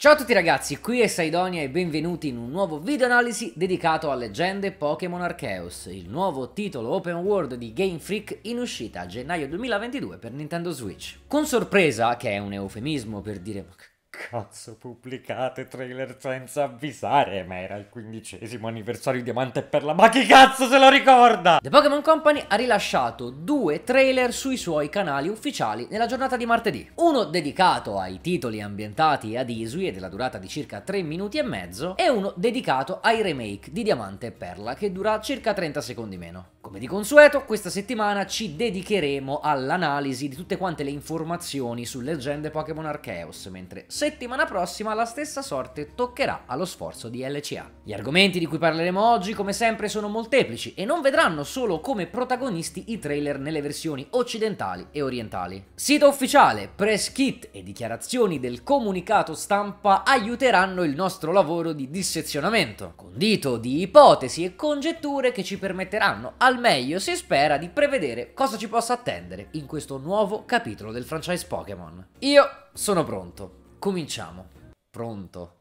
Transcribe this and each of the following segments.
Ciao a tutti ragazzi, qui è Saidonia e benvenuti in un nuovo video analisi dedicato a Leggende Pokémon Arceus, il nuovo titolo open world di Game Freak in uscita a gennaio 2022 per Nintendo Switch. Con sorpresa, che è un eufemismo per dire Cazzo, pubblicate trailer senza avvisare, ma era il quindicesimo anniversario di Diamante per la... Ma chi cazzo se lo ricorda? The Pokémon Company ha rilasciato due trailer sui suoi canali ufficiali nella giornata di martedì. Uno dedicato ai titoli ambientati ad Isui e della durata di circa 3 minuti e mezzo e uno dedicato ai remake di Diamante e Perla che dura circa 30 secondi meno. Come di consueto, questa settimana ci dedicheremo all'analisi di tutte quante le informazioni sulle leggende Pokémon Arceus, mentre settimana prossima la stessa sorte toccherà allo sforzo di LCA. Gli argomenti di cui parleremo oggi, come sempre, sono molteplici e non vedranno solo come protagonisti i trailer nelle versioni occidentali e orientali. Sito ufficiale, press kit e dichiarazioni del comunicato stampa aiuteranno il nostro lavoro di dissezionamento, condito di ipotesi e congetture che ci permetteranno al meglio si spera di prevedere cosa ci possa attendere in questo nuovo capitolo del franchise Pokémon. Io sono pronto, cominciamo. Pronto.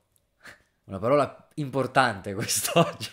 Una parola importante quest'oggi.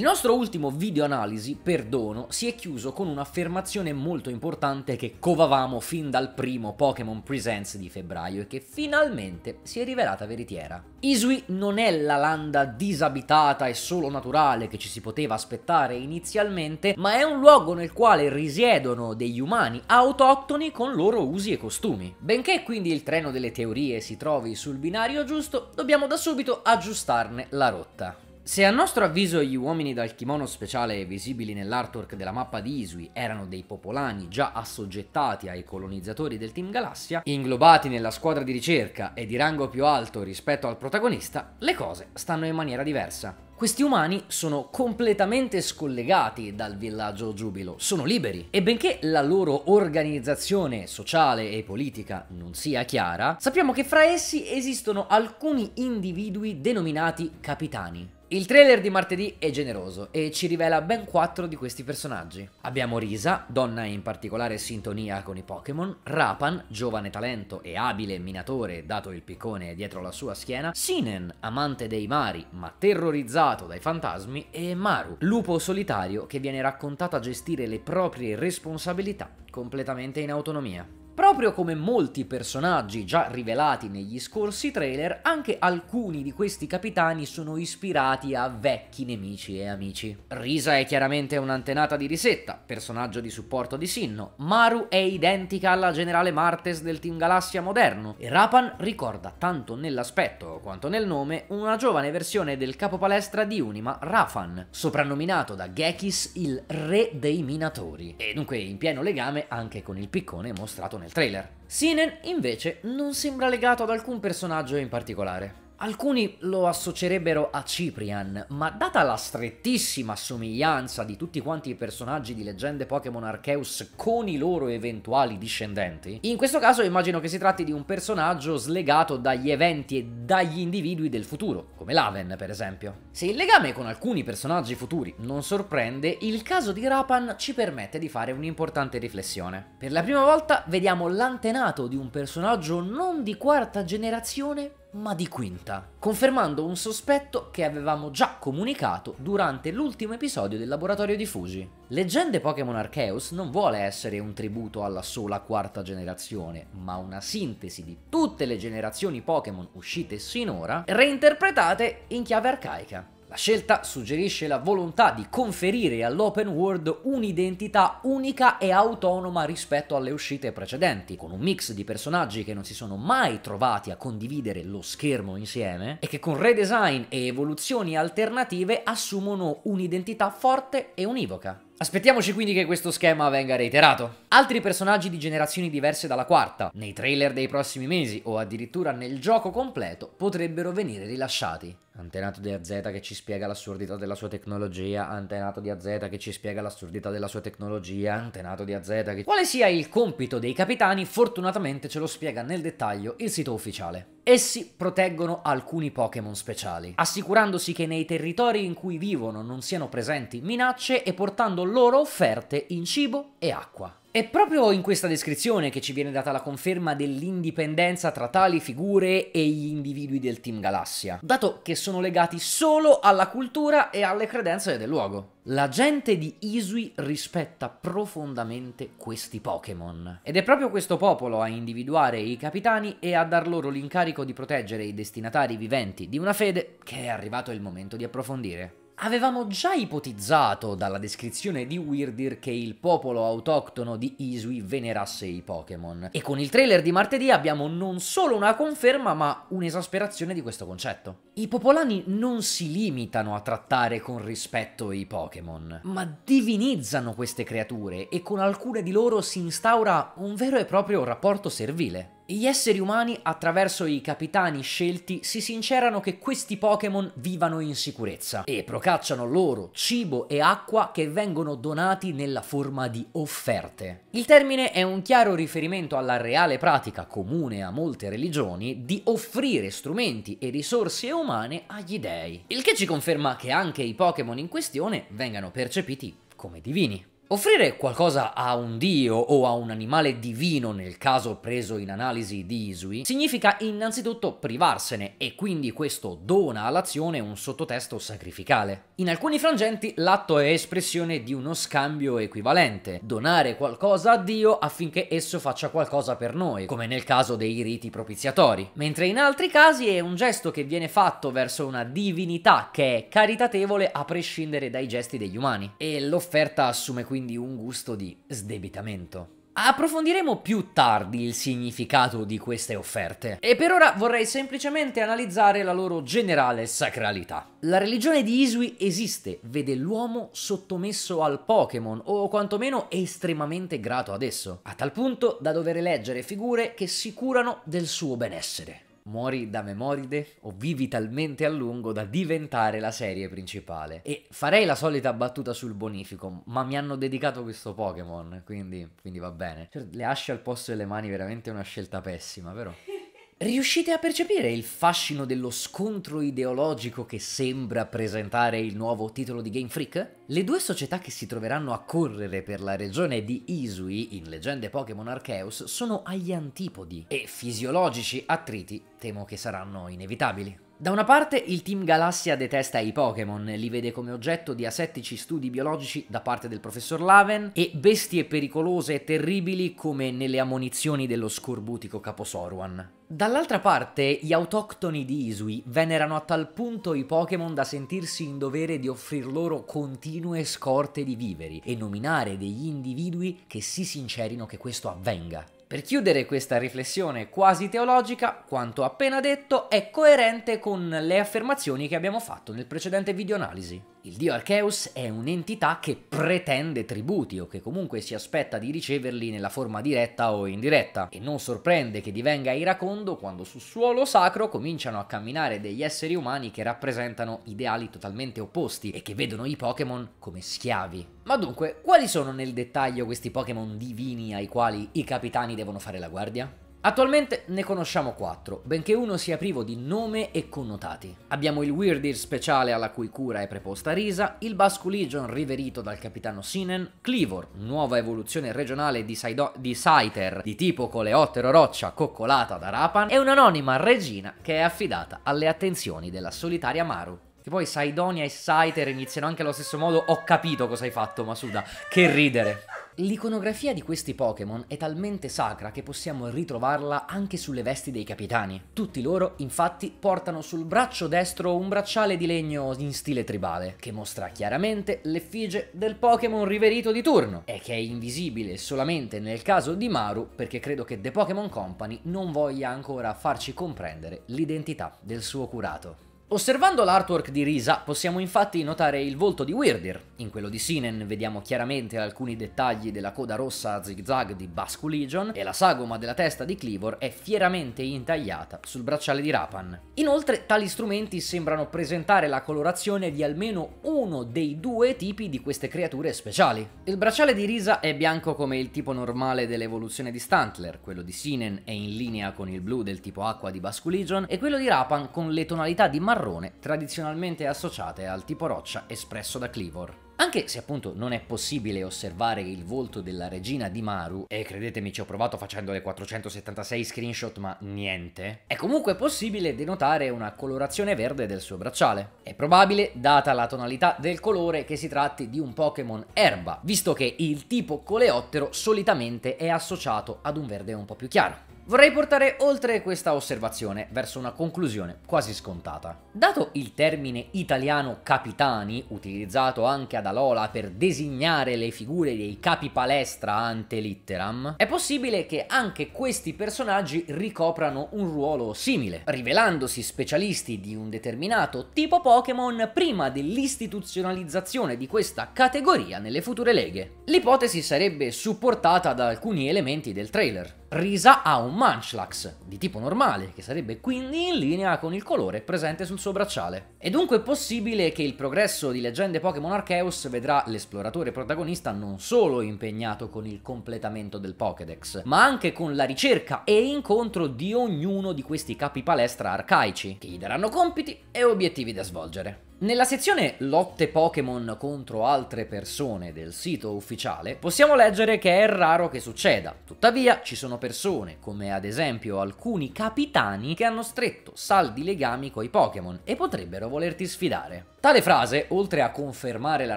Il nostro ultimo video analisi, perdono, si è chiuso con un'affermazione molto importante che covavamo fin dal primo Pokémon Presents di febbraio e che finalmente si è rivelata veritiera. Isui non è la landa disabitata e solo naturale che ci si poteva aspettare inizialmente, ma è un luogo nel quale risiedono degli umani autoctoni con loro usi e costumi. Benché quindi il treno delle teorie si trovi sul binario giusto, dobbiamo da subito aggiustarne la rotta. Se a nostro avviso gli uomini dal kimono speciale visibili nell'artwork della mappa di Isui erano dei popolani già assoggettati ai colonizzatori del Team Galassia, inglobati nella squadra di ricerca e di rango più alto rispetto al protagonista, le cose stanno in maniera diversa. Questi umani sono completamente scollegati dal villaggio Giubilo, sono liberi e benché la loro organizzazione sociale e politica non sia chiara, sappiamo che fra essi esistono alcuni individui denominati capitani, il trailer di martedì è generoso e ci rivela ben quattro di questi personaggi. Abbiamo Risa, donna in particolare sintonia con i Pokémon, Rapan, giovane talento e abile minatore dato il piccone dietro la sua schiena, Sinen, amante dei mari ma terrorizzato dai fantasmi e Maru, lupo solitario che viene raccontato a gestire le proprie responsabilità completamente in autonomia. Proprio come molti personaggi già rivelati negli scorsi trailer, anche alcuni di questi capitani sono ispirati a vecchi nemici e amici. Risa è chiaramente un'antenata di Risetta, personaggio di supporto di Sinno, Maru è identica alla generale Martes del Team Galassia moderno e Rapan ricorda tanto nell'aspetto quanto nel nome una giovane versione del capopalestra di Unima, Rafan, soprannominato da Gekis il re dei minatori e dunque in pieno legame anche con il piccone mostrato nel nel trailer. Sinen invece non sembra legato ad alcun personaggio in particolare. Alcuni lo associerebbero a Cyprian, ma data la strettissima somiglianza di tutti quanti i personaggi di leggende Pokémon Arceus con i loro eventuali discendenti, in questo caso immagino che si tratti di un personaggio slegato dagli eventi e dagli individui del futuro, come l'Aven per esempio. Se il legame con alcuni personaggi futuri non sorprende, il caso di Rapan ci permette di fare un'importante riflessione. Per la prima volta vediamo l'antenato di un personaggio non di quarta generazione, ma di quinta, confermando un sospetto che avevamo già comunicato durante l'ultimo episodio del laboratorio di Fuji. Leggende Pokémon Arceus non vuole essere un tributo alla sola quarta generazione, ma una sintesi di tutte le generazioni Pokémon uscite sinora, reinterpretate in chiave arcaica. La scelta suggerisce la volontà di conferire all'open world un'identità unica e autonoma rispetto alle uscite precedenti, con un mix di personaggi che non si sono mai trovati a condividere lo schermo insieme e che con redesign e evoluzioni alternative assumono un'identità forte e univoca. Aspettiamoci quindi che questo schema venga reiterato. Altri personaggi di generazioni diverse dalla quarta, nei trailer dei prossimi mesi o addirittura nel gioco completo, potrebbero venire rilasciati. Antenato di AZ che ci spiega l'assurdità della sua tecnologia, antenato di AZ che ci spiega l'assurdità della sua tecnologia, antenato di AZ che... Quale sia il compito dei capitani, fortunatamente ce lo spiega nel dettaglio il sito ufficiale. Essi proteggono alcuni Pokémon speciali, assicurandosi che nei territori in cui vivono non siano presenti minacce e portando loro offerte in cibo e acqua. È proprio in questa descrizione che ci viene data la conferma dell'indipendenza tra tali figure e gli individui del Team Galassia, dato che sono legati solo alla cultura e alle credenze del luogo. La gente di Isui rispetta profondamente questi Pokémon, ed è proprio questo popolo a individuare i capitani e a dar loro l'incarico di proteggere i destinatari viventi di una fede che è arrivato il momento di approfondire. Avevamo già ipotizzato dalla descrizione di Weirdir che il popolo autoctono di Isui venerasse i Pokémon. E con il trailer di martedì abbiamo non solo una conferma, ma un'esasperazione di questo concetto. I popolani non si limitano a trattare con rispetto i Pokémon, ma divinizzano queste creature e con alcune di loro si instaura un vero e proprio rapporto servile. Gli esseri umani, attraverso i capitani scelti, si sincerano che questi Pokémon vivano in sicurezza e procacciano loro cibo e acqua che vengono donati nella forma di offerte. Il termine è un chiaro riferimento alla reale pratica, comune a molte religioni, di offrire strumenti e risorse umane agli dei, il che ci conferma che anche i Pokémon in questione vengano percepiti come divini. Offrire qualcosa a un dio o a un animale divino, nel caso preso in analisi di Isui, significa innanzitutto privarsene e quindi questo dona all'azione un sottotesto sacrificale. In alcuni frangenti l'atto è espressione di uno scambio equivalente, donare qualcosa a Dio affinché esso faccia qualcosa per noi, come nel caso dei riti propiziatori, mentre in altri casi è un gesto che viene fatto verso una divinità che è caritatevole a prescindere dai gesti degli umani e l'offerta assume quindi quindi un gusto di sdebitamento. Approfondiremo più tardi il significato di queste offerte e per ora vorrei semplicemente analizzare la loro generale sacralità. La religione di Isui esiste, vede l'uomo sottomesso al Pokémon o quantomeno estremamente grato ad esso, a tal punto da dover eleggere figure che si curano del suo benessere muori da Memoride o Vivi talmente a lungo da diventare la serie principale. E farei la solita battuta sul bonifico, ma mi hanno dedicato questo Pokémon, quindi, quindi va bene. Cioè, le asce al posto delle mani veramente una scelta pessima, però... Riuscite a percepire il fascino dello scontro ideologico che sembra presentare il nuovo titolo di Game Freak? Le due società che si troveranno a correre per la regione di Isui in Leggende Pokémon Arceus sono agli antipodi e fisiologici attriti temo che saranno inevitabili. Da una parte il team Galassia detesta i Pokémon, li vede come oggetto di asettici studi biologici da parte del professor Laven e bestie pericolose e terribili come nelle ammonizioni dello scorbutico capo Sorwan. Dall'altra parte, gli autoctoni di Isui venerano a tal punto i Pokémon da sentirsi in dovere di offrir loro continue scorte di viveri e nominare degli individui che si sincerino che questo avvenga. Per chiudere questa riflessione quasi teologica, quanto appena detto è coerente con le affermazioni che abbiamo fatto nel precedente videoanalisi. Il dio Archeus è un'entità che pretende tributi o che comunque si aspetta di riceverli nella forma diretta o indiretta e non sorprende che divenga iracondo quando sul suolo sacro cominciano a camminare degli esseri umani che rappresentano ideali totalmente opposti e che vedono i Pokémon come schiavi. Ma dunque, quali sono nel dettaglio questi Pokémon divini ai quali i capitani devono fare la guardia? Attualmente ne conosciamo quattro, benché uno sia privo di nome e connotati. Abbiamo il Weirdir speciale alla cui cura è preposta Risa, il Basculigion riverito dal capitano Sinen, Cleavor, nuova evoluzione regionale di, Saido- di Saiter di tipo coleottero roccia coccolata da Rapan, e un'anonima regina che è affidata alle attenzioni della solitaria Maru. Che poi Saidonia e Saiter iniziano anche allo stesso modo, ho capito cosa hai fatto Masuda, che ridere. L'iconografia di questi Pokémon è talmente sacra che possiamo ritrovarla anche sulle vesti dei capitani. Tutti loro, infatti, portano sul braccio destro un bracciale di legno in stile tribale, che mostra chiaramente l'effigie del Pokémon riverito di turno, e che è invisibile solamente nel caso di Maru perché credo che The Pokémon Company non voglia ancora farci comprendere l'identità del suo curato. Osservando l'artwork di Risa possiamo infatti notare il volto di Weirdir, in quello di Sinen vediamo chiaramente alcuni dettagli della coda rossa a zigzag di Bascu Legion e la sagoma della testa di Cleavor è fieramente intagliata sul bracciale di Rapan. Inoltre tali strumenti sembrano presentare la colorazione di almeno uno dei due tipi di queste creature speciali. Il bracciale di Risa è bianco come il tipo normale dell'evoluzione di Stuntler, quello di Sinen è in linea con il blu del tipo acqua di Bascu Legion e quello di Rapan con le tonalità di marrone marrone tradizionalmente associate al tipo roccia espresso da Cleavor. Anche se appunto non è possibile osservare il volto della regina di Maru, e credetemi ci ho provato facendo le 476 screenshot ma niente, è comunque possibile denotare una colorazione verde del suo bracciale. È probabile, data la tonalità del colore, che si tratti di un Pokémon erba, visto che il tipo coleottero solitamente è associato ad un verde un po' più chiaro. Vorrei portare oltre questa osservazione verso una conclusione quasi scontata. Dato il termine italiano capitani, utilizzato anche ad Alola per designare le figure dei capi palestra ante litteram, è possibile che anche questi personaggi ricoprano un ruolo simile, rivelandosi specialisti di un determinato tipo Pokémon prima dell'istituzionalizzazione di questa categoria nelle future leghe. L'ipotesi sarebbe supportata da alcuni elementi del trailer. Risa ha un Munchlax, di tipo normale, che sarebbe quindi in linea con il colore presente sul suo bracciale. È dunque possibile che il progresso di Leggende Pokémon Arceus vedrà l'esploratore protagonista non solo impegnato con il completamento del Pokédex, ma anche con la ricerca e incontro di ognuno di questi capi palestra arcaici, che gli daranno compiti e obiettivi da svolgere. Nella sezione Lotte Pokémon contro altre persone del sito ufficiale possiamo leggere che è raro che succeda, tuttavia ci sono persone, come ad esempio alcuni capitani, che hanno stretto saldi legami coi Pokémon e potrebbero volerti sfidare. Tale frase, oltre a confermare la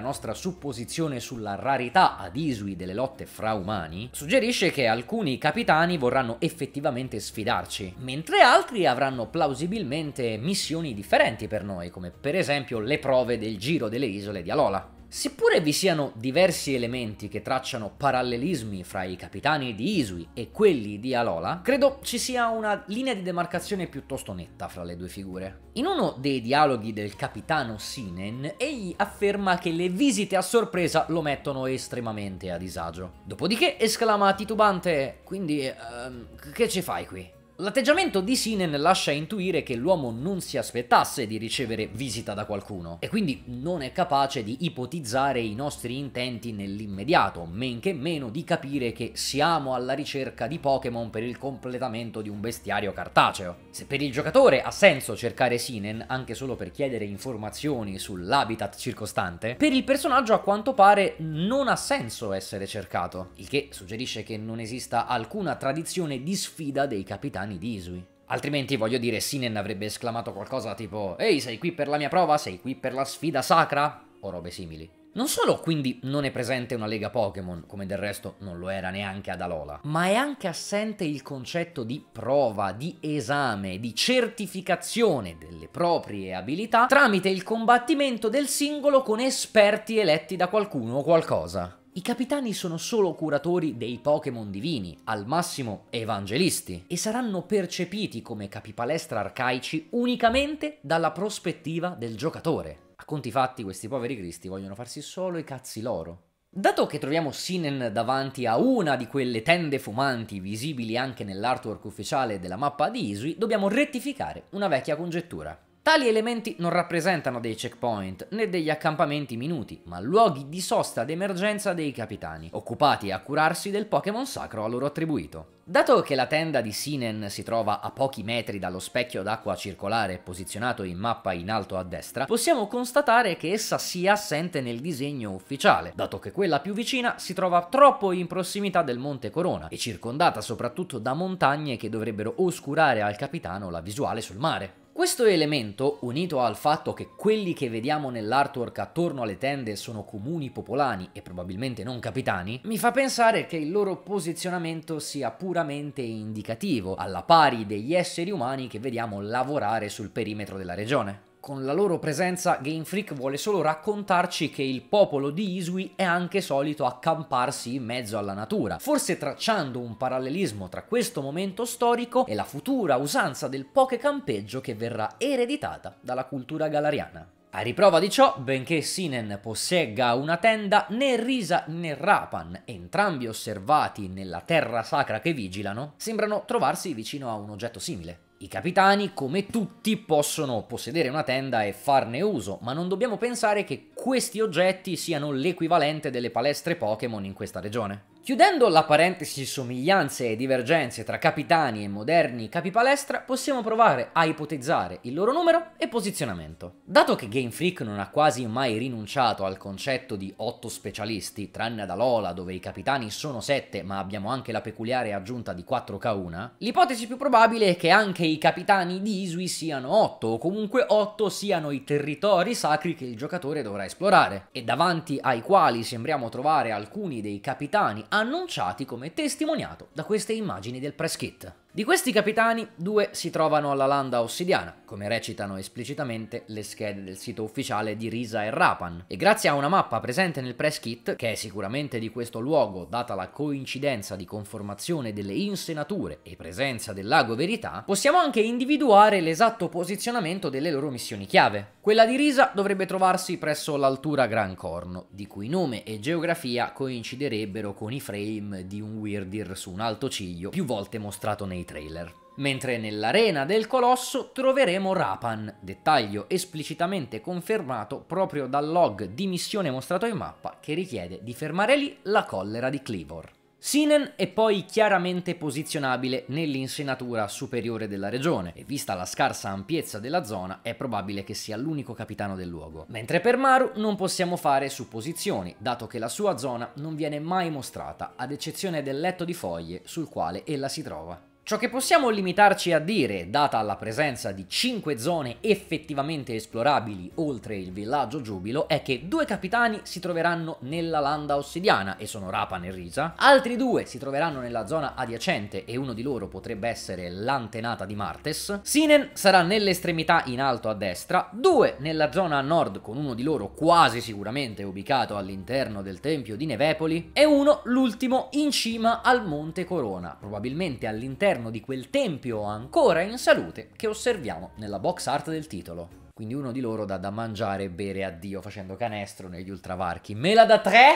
nostra supposizione sulla rarità ad Isui delle lotte fra umani, suggerisce che alcuni capitani vorranno effettivamente sfidarci, mentre altri avranno plausibilmente missioni differenti per noi, come per esempio esempio le prove del giro delle isole di Alola. Seppure vi siano diversi elementi che tracciano parallelismi fra i capitani di Isui e quelli di Alola, credo ci sia una linea di demarcazione piuttosto netta fra le due figure. In uno dei dialoghi del capitano Sinen, egli afferma che le visite a sorpresa lo mettono estremamente a disagio. Dopodiché esclama titubante, quindi, uh, che ci fai qui? L'atteggiamento di Sinen lascia intuire che l'uomo non si aspettasse di ricevere visita da qualcuno e quindi non è capace di ipotizzare i nostri intenti nell'immediato, men che meno di capire che siamo alla ricerca di Pokémon per il completamento di un bestiario cartaceo. Se per il giocatore ha senso cercare Sinen anche solo per chiedere informazioni sull'habitat circostante, per il personaggio a quanto pare non ha senso essere cercato, il che suggerisce che non esista alcuna tradizione di sfida dei capitani piani di Isui. Altrimenti, voglio dire, Sinen avrebbe esclamato qualcosa tipo «Ehi, sei qui per la mia prova? Sei qui per la sfida sacra?» o robe simili. Non solo quindi non è presente una lega Pokémon, come del resto non lo era neanche ad Alola, ma è anche assente il concetto di prova, di esame, di certificazione delle proprie abilità tramite il combattimento del singolo con esperti eletti da qualcuno o qualcosa. I capitani sono solo curatori dei Pokémon divini, al massimo evangelisti, e saranno percepiti come capipalestra arcaici unicamente dalla prospettiva del giocatore. A conti fatti questi poveri cristi vogliono farsi solo i cazzi loro. Dato che troviamo Sinen davanti a una di quelle tende fumanti visibili anche nell'artwork ufficiale della mappa di Isui, dobbiamo rettificare una vecchia congettura. Tali elementi non rappresentano dei checkpoint né degli accampamenti minuti, ma luoghi di sosta d'emergenza dei capitani, occupati a curarsi del Pokémon sacro a loro attribuito. Dato che la tenda di Sinen si trova a pochi metri dallo specchio d'acqua circolare posizionato in mappa in alto a destra, possiamo constatare che essa sia assente nel disegno ufficiale, dato che quella più vicina si trova troppo in prossimità del Monte Corona e circondata soprattutto da montagne che dovrebbero oscurare al capitano la visuale sul mare. Questo elemento, unito al fatto che quelli che vediamo nell'artwork attorno alle tende sono comuni popolani e probabilmente non capitani, mi fa pensare che il loro posizionamento sia puramente indicativo, alla pari degli esseri umani che vediamo lavorare sul perimetro della regione con la loro presenza Game Freak vuole solo raccontarci che il popolo di Isui è anche solito accamparsi in mezzo alla natura, forse tracciando un parallelismo tra questo momento storico e la futura usanza del poke campeggio che verrà ereditata dalla cultura galariana. A riprova di ciò, benché Sinen possegga una tenda, né Risa né Rapan, entrambi osservati nella terra sacra che vigilano, sembrano trovarsi vicino a un oggetto simile. I capitani, come tutti, possono possedere una tenda e farne uso, ma non dobbiamo pensare che questi oggetti siano l'equivalente delle palestre Pokémon in questa regione. Chiudendo la parentesi somiglianze e divergenze tra capitani e moderni capipalestra, possiamo provare a ipotizzare il loro numero e posizionamento. Dato che Game Freak non ha quasi mai rinunciato al concetto di 8 specialisti, tranne ad Alola dove i capitani sono 7 ma abbiamo anche la peculiare aggiunta di 4K1, l'ipotesi più probabile è che anche i capitani di Isui siano 8 o comunque 8 siano i territori sacri che il giocatore dovrà esplorare e davanti ai quali sembriamo trovare alcuni dei capitani annunciati come testimoniato da queste immagini del press kit. Di questi capitani, due si trovano alla landa ossidiana, come recitano esplicitamente le schede del sito ufficiale di Risa e Rapan, e grazie a una mappa presente nel press kit, che è sicuramente di questo luogo data la coincidenza di conformazione delle insenature e presenza del lago Verità, possiamo anche individuare l'esatto posizionamento delle loro missioni chiave. Quella di Risa dovrebbe trovarsi presso l'altura Gran Corno, di cui nome e geografia coinciderebbero con i frame di un Weirdir su un alto ciglio più volte mostrato nei trailer. Mentre nell'arena del colosso troveremo Rapan, dettaglio esplicitamente confermato proprio dal log di missione mostrato in mappa che richiede di fermare lì la collera di Cleavor. Sinen è poi chiaramente posizionabile nell'insenatura superiore della regione e vista la scarsa ampiezza della zona è probabile che sia l'unico capitano del luogo, mentre per Maru non possiamo fare supposizioni dato che la sua zona non viene mai mostrata ad eccezione del letto di foglie sul quale ella si trova. Ciò che possiamo limitarci a dire, data la presenza di 5 zone effettivamente esplorabili oltre il villaggio Giubilo, è che due capitani si troveranno nella landa ossidiana e sono Rapan e Risa, altri due si troveranno nella zona adiacente e uno di loro potrebbe essere l'antenata di Martes, Sinen sarà nell'estremità in alto a destra, due nella zona a nord con uno di loro quasi sicuramente ubicato all'interno del tempio di Nevepoli e uno, l'ultimo, in cima al Monte Corona, probabilmente all'interno all'interno di quel tempio ancora in salute che osserviamo nella box art del titolo. Quindi uno di loro dà da mangiare e bere a Dio facendo canestro negli ultravarchi. Mela da tre?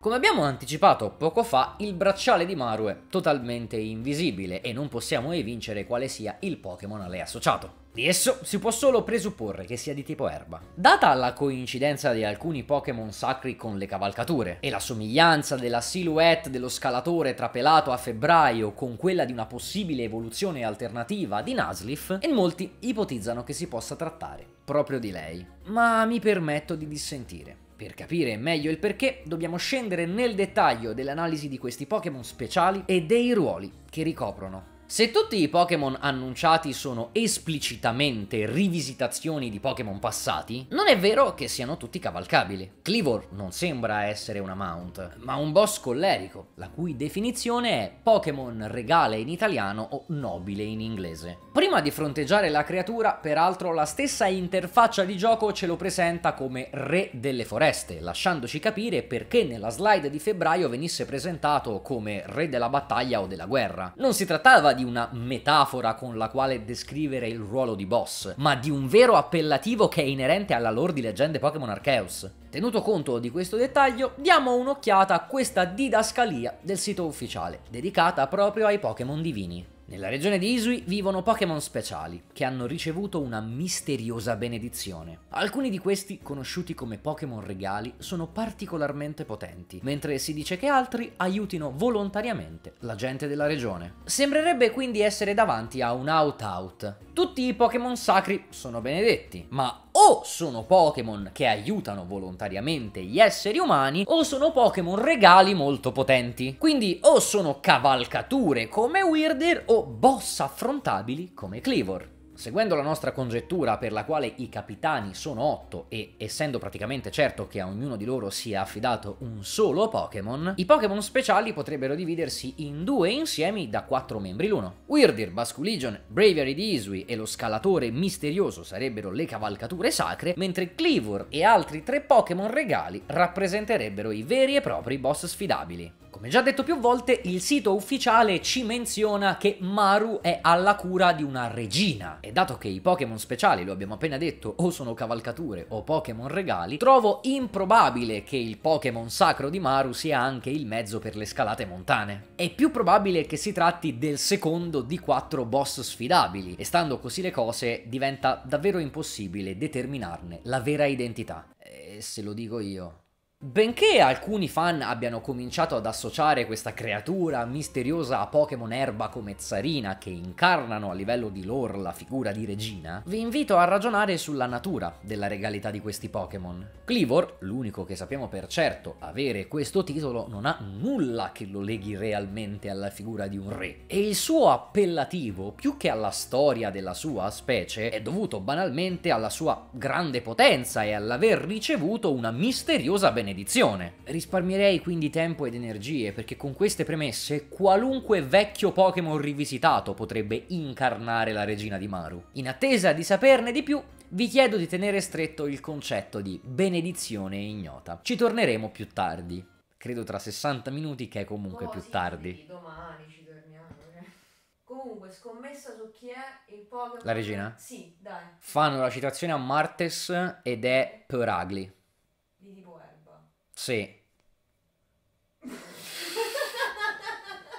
Come abbiamo anticipato poco fa, il bracciale di Maru è totalmente invisibile e non possiamo evincere quale sia il Pokémon a lei associato. Di esso si può solo presupporre che sia di tipo erba. Data la coincidenza di alcuni Pokémon sacri con le cavalcature e la somiglianza della silhouette dello scalatore trapelato a febbraio con quella di una possibile evoluzione alternativa di Nasleaf, in molti ipotizzano che si possa trattare proprio di lei. Ma mi permetto di dissentire. Per capire meglio il perché, dobbiamo scendere nel dettaglio dell'analisi di questi Pokémon speciali e dei ruoli che ricoprono. Se tutti i Pokémon annunciati sono esplicitamente rivisitazioni di Pokémon passati, non è vero che siano tutti cavalcabili. Clivor non sembra essere una mount, ma un boss collerico, la cui definizione è Pokémon regale in italiano o nobile in inglese. Prima di fronteggiare la creatura, peraltro, la stessa interfaccia di gioco ce lo presenta come re delle foreste, lasciandoci capire perché nella slide di febbraio venisse presentato come re della battaglia o della guerra. Non si trattava di una metafora con la quale descrivere il ruolo di boss, ma di un vero appellativo che è inerente alla lore di leggende Pokémon Arceus. Tenuto conto di questo dettaglio, diamo un'occhiata a questa didascalia del sito ufficiale, dedicata proprio ai Pokémon divini. Nella regione di Isui vivono Pokémon speciali, che hanno ricevuto una misteriosa benedizione. Alcuni di questi, conosciuti come Pokémon regali, sono particolarmente potenti, mentre si dice che altri aiutino volontariamente la gente della regione. Sembrerebbe quindi essere davanti a un out-out, tutti i Pokémon sacri sono benedetti, ma o sono Pokémon che aiutano volontariamente gli esseri umani, o sono Pokémon regali molto potenti. Quindi o sono cavalcature come Weirder o boss affrontabili come Cleavor. Seguendo la nostra congettura per la quale i capitani sono 8 e essendo praticamente certo che a ognuno di loro sia affidato un solo Pokémon, i Pokémon speciali potrebbero dividersi in due insiemi da 4 membri l'uno. Weirdir, Basculigion, Bravery di Isui e lo scalatore misterioso sarebbero le cavalcature sacre, mentre Cleavor e altri tre Pokémon regali rappresenterebbero i veri e propri boss sfidabili. Come già detto più volte, il sito ufficiale ci menziona che Maru è alla cura di una regina. E dato che i Pokémon speciali, lo abbiamo appena detto, o sono cavalcature o Pokémon regali, trovo improbabile che il Pokémon sacro di Maru sia anche il mezzo per le scalate montane. È più probabile che si tratti del secondo di quattro boss sfidabili, e stando così le cose diventa davvero impossibile determinarne la vera identità. E eh, se lo dico io... Benché alcuni fan abbiano cominciato ad associare questa creatura misteriosa a Pokémon erba come Zarina che incarnano a livello di lore la figura di regina, vi invito a ragionare sulla natura della regalità di questi Pokémon. Cleavor, l'unico che sappiamo per certo avere questo titolo, non ha nulla che lo leghi realmente alla figura di un re e il suo appellativo, più che alla storia della sua specie, è dovuto banalmente alla sua grande potenza e all'aver ricevuto una misteriosa benedizione edizione. Risparmierei quindi tempo ed energie perché con queste premesse qualunque vecchio Pokémon rivisitato potrebbe incarnare la regina di Maru. In attesa di saperne di più, vi chiedo di tenere stretto il concetto di benedizione ignota. Ci torneremo più tardi. Credo tra 60 minuti che è comunque oh, più sì, tardi. Domani ci torniamo. Eh. Comunque, scommessa su chi è il Pokémon. La regina? Sì, dai. Fanno la citazione a Martes ed è Peragli. Sí.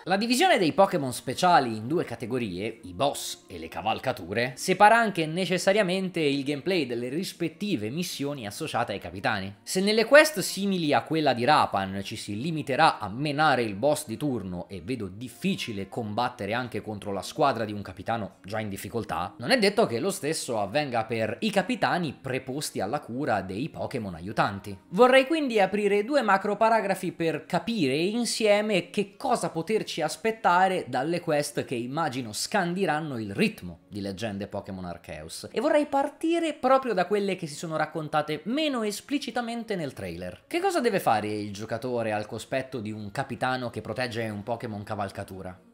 La divisione dei Pokémon speciali in due categorie, i boss e le cavalcature, separa anche necessariamente il gameplay delle rispettive missioni associate ai capitani. Se nelle quest simili a quella di Rapan ci si limiterà a menare il boss di turno e vedo difficile combattere anche contro la squadra di un capitano già in difficoltà, non è detto che lo stesso avvenga per i capitani preposti alla cura dei Pokémon aiutanti. Vorrei quindi aprire due macro paragrafi per capire insieme che cosa poterci poterci aspettare dalle quest che immagino scandiranno il ritmo di leggende Pokémon Arceus. E vorrei partire proprio da quelle che si sono raccontate meno esplicitamente nel trailer. Che cosa deve fare il giocatore al cospetto di un capitano che protegge un Pokémon cavalcatura?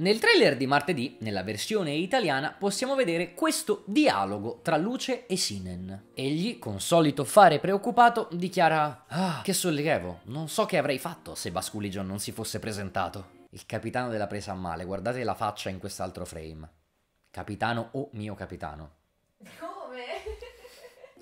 Nel trailer di martedì, nella versione italiana, possiamo vedere questo dialogo tra Luce e Sinen. Egli, con solito fare preoccupato, dichiara «Ah, che sollievo, non so che avrei fatto se Basculigion non si fosse presentato». Il capitano della presa a male, guardate la faccia in quest'altro frame. Capitano o oh mio capitano. Come?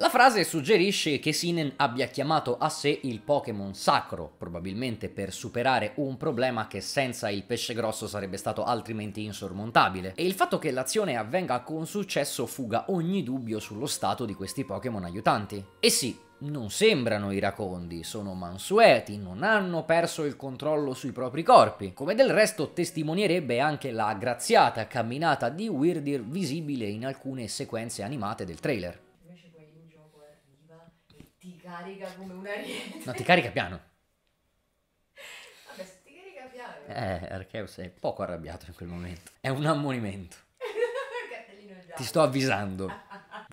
La frase suggerisce che Sinen abbia chiamato a sé il Pokémon sacro, probabilmente per superare un problema che senza il pesce grosso sarebbe stato altrimenti insormontabile, e il fatto che l'azione avvenga con successo fuga ogni dubbio sullo stato di questi Pokémon aiutanti. E sì, non sembrano iracondi, sono mansueti, non hanno perso il controllo sui propri corpi, come del resto testimonierebbe anche la graziata camminata di Weirdir visibile in alcune sequenze animate del trailer carica come una ariete. No, ti carica piano. Vabbè, se ti carica piano. Eh, Archeus è poco arrabbiato in quel momento. È un ammonimento. ti sto avvisando.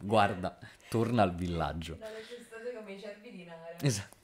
Guarda, torna al villaggio. Dalle testate come i cervi di Nara. Esatto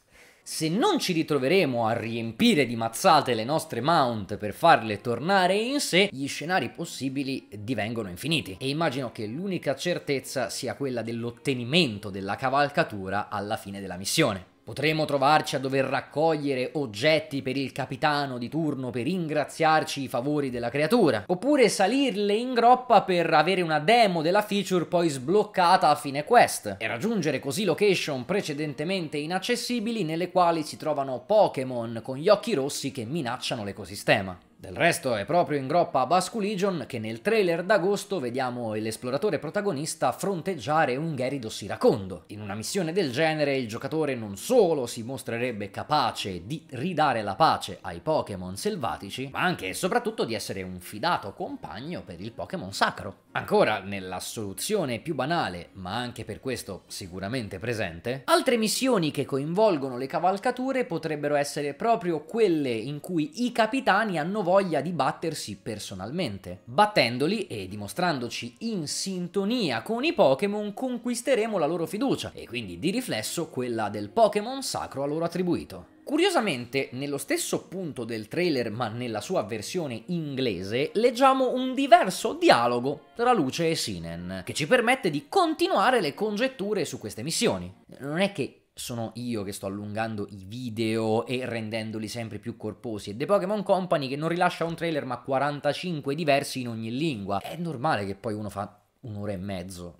se non ci ritroveremo a riempire di mazzate le nostre mount per farle tornare in sé, gli scenari possibili divengono infiniti. E immagino che l'unica certezza sia quella dell'ottenimento della cavalcatura alla fine della missione. Potremmo trovarci a dover raccogliere oggetti per il capitano di turno per ingraziarci i favori della creatura, oppure salirle in groppa per avere una demo della feature poi sbloccata a fine quest, e raggiungere così location precedentemente inaccessibili nelle quali si trovano Pokémon con gli occhi rossi che minacciano l'ecosistema. Del resto è proprio in groppa a Basculigion che nel trailer d'agosto vediamo l'esploratore protagonista fronteggiare un Gherido Siracondo. In una missione del genere il giocatore non solo si mostrerebbe capace di ridare la pace ai Pokémon selvatici, ma anche e soprattutto di essere un fidato compagno per il Pokémon sacro ancora nella soluzione più banale, ma anche per questo sicuramente presente, altre missioni che coinvolgono le cavalcature potrebbero essere proprio quelle in cui i capitani hanno voglia di battersi personalmente. Battendoli e dimostrandoci in sintonia con i Pokémon conquisteremo la loro fiducia e quindi di riflesso quella del Pokémon sacro a loro attribuito. Curiosamente, nello stesso punto del trailer, ma nella sua versione inglese, leggiamo un diverso dialogo tra Luce e Sinen, che ci permette di continuare le congetture su queste missioni. Non è che sono io che sto allungando i video e rendendoli sempre più corposi. È The Pokémon Company che non rilascia un trailer ma 45 diversi in ogni lingua. È normale che poi uno fa un'ora e mezzo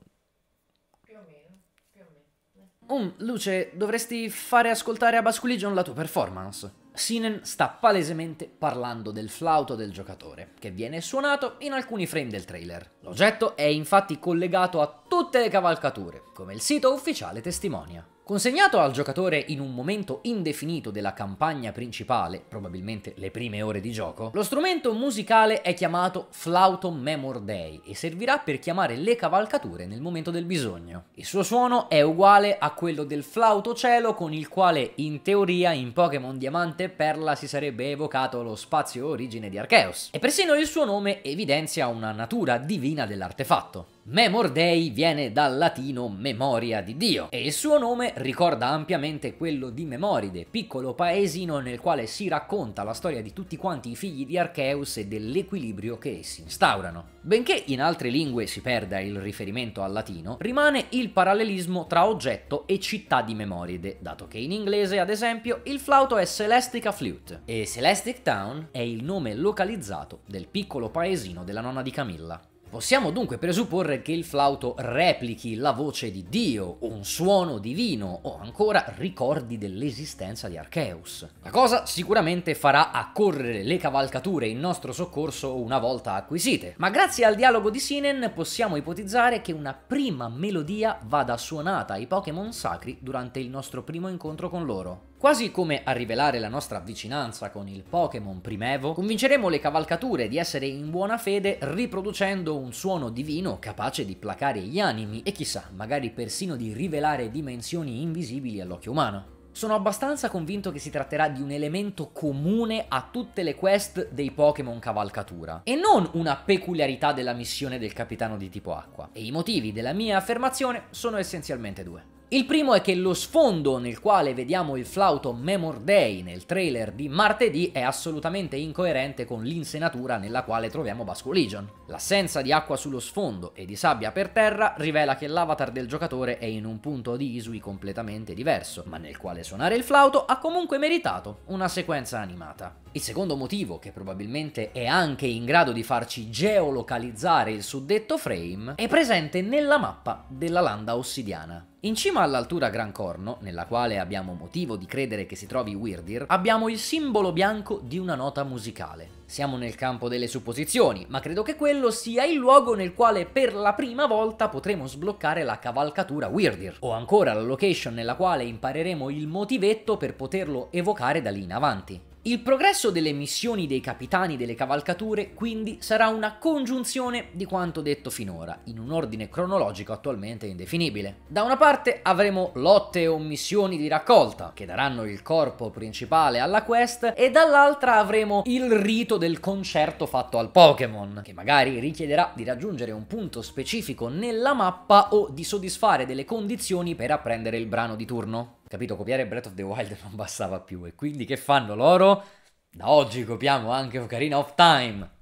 Um, Luce, dovresti fare ascoltare a Basculigion la tua performance. Sinen sta palesemente parlando del flauto del giocatore, che viene suonato in alcuni frame del trailer. L'oggetto è infatti collegato a tutte le cavalcature, come il sito ufficiale testimonia. Consegnato al giocatore in un momento indefinito della campagna principale, probabilmente le prime ore di gioco, lo strumento musicale è chiamato Flauto Memor Day e servirà per chiamare le cavalcature nel momento del bisogno. Il suo suono è uguale a quello del flauto cielo con il quale in teoria in Pokémon Diamante e Perla si sarebbe evocato lo spazio origine di Archeos. E persino il suo nome evidenzia una natura divina dell'artefatto. Memor Dei viene dal latino memoria di Dio e il suo nome ricorda ampiamente quello di Memoride, piccolo paesino nel quale si racconta la storia di tutti quanti i figli di Archeus e dell'equilibrio che essi instaurano. Benché in altre lingue si perda il riferimento al latino, rimane il parallelismo tra oggetto e città di Memoride, dato che in inglese, ad esempio, il flauto è Celestica Flute e Celestic Town è il nome localizzato del piccolo paesino della nonna di Camilla. Possiamo dunque presupporre che il flauto replichi la voce di Dio, un suono divino o ancora ricordi dell'esistenza di Archeus. La cosa sicuramente farà accorrere le cavalcature in nostro soccorso una volta acquisite, ma grazie al dialogo di Sinen possiamo ipotizzare che una prima melodia vada suonata ai Pokémon sacri durante il nostro primo incontro con loro. Quasi come a rivelare la nostra vicinanza con il Pokémon primevo, convinceremo le cavalcature di essere in buona fede riproducendo un suono divino capace di placare gli animi e chissà, magari persino di rivelare dimensioni invisibili all'occhio umano. Sono abbastanza convinto che si tratterà di un elemento comune a tutte le quest dei Pokémon cavalcatura e non una peculiarità della missione del capitano di tipo acqua. E i motivi della mia affermazione sono essenzialmente due. Il primo è che lo sfondo nel quale vediamo il flauto Memor Day nel trailer di martedì è assolutamente incoerente con l'insenatura nella quale troviamo Basco Legion. L'assenza di acqua sullo sfondo e di sabbia per terra rivela che l'avatar del giocatore è in un punto di Isui completamente diverso, ma nel quale suonare il flauto ha comunque meritato una sequenza animata. Il secondo motivo, che probabilmente è anche in grado di farci geolocalizzare il suddetto frame, è presente nella mappa della landa ossidiana. In cima all'altura Gran Corno, nella quale abbiamo motivo di credere che si trovi Weirdir, abbiamo il simbolo bianco di una nota musicale. Siamo nel campo delle supposizioni, ma credo che quello sia il luogo nel quale per la prima volta potremo sbloccare la cavalcatura Weirdir, o ancora la location nella quale impareremo il motivetto per poterlo evocare da lì in avanti. Il progresso delle missioni dei capitani delle cavalcature quindi sarà una congiunzione di quanto detto finora, in un ordine cronologico attualmente indefinibile. Da una parte avremo lotte o missioni di raccolta, che daranno il corpo principale alla quest, e dall'altra avremo il rito del concerto fatto al Pokémon, che magari richiederà di raggiungere un punto specifico nella mappa o di soddisfare delle condizioni per apprendere il brano di turno capito, copiare Breath of the Wild non bastava più e quindi che fanno loro? Da oggi copiamo anche Ocarina of Time.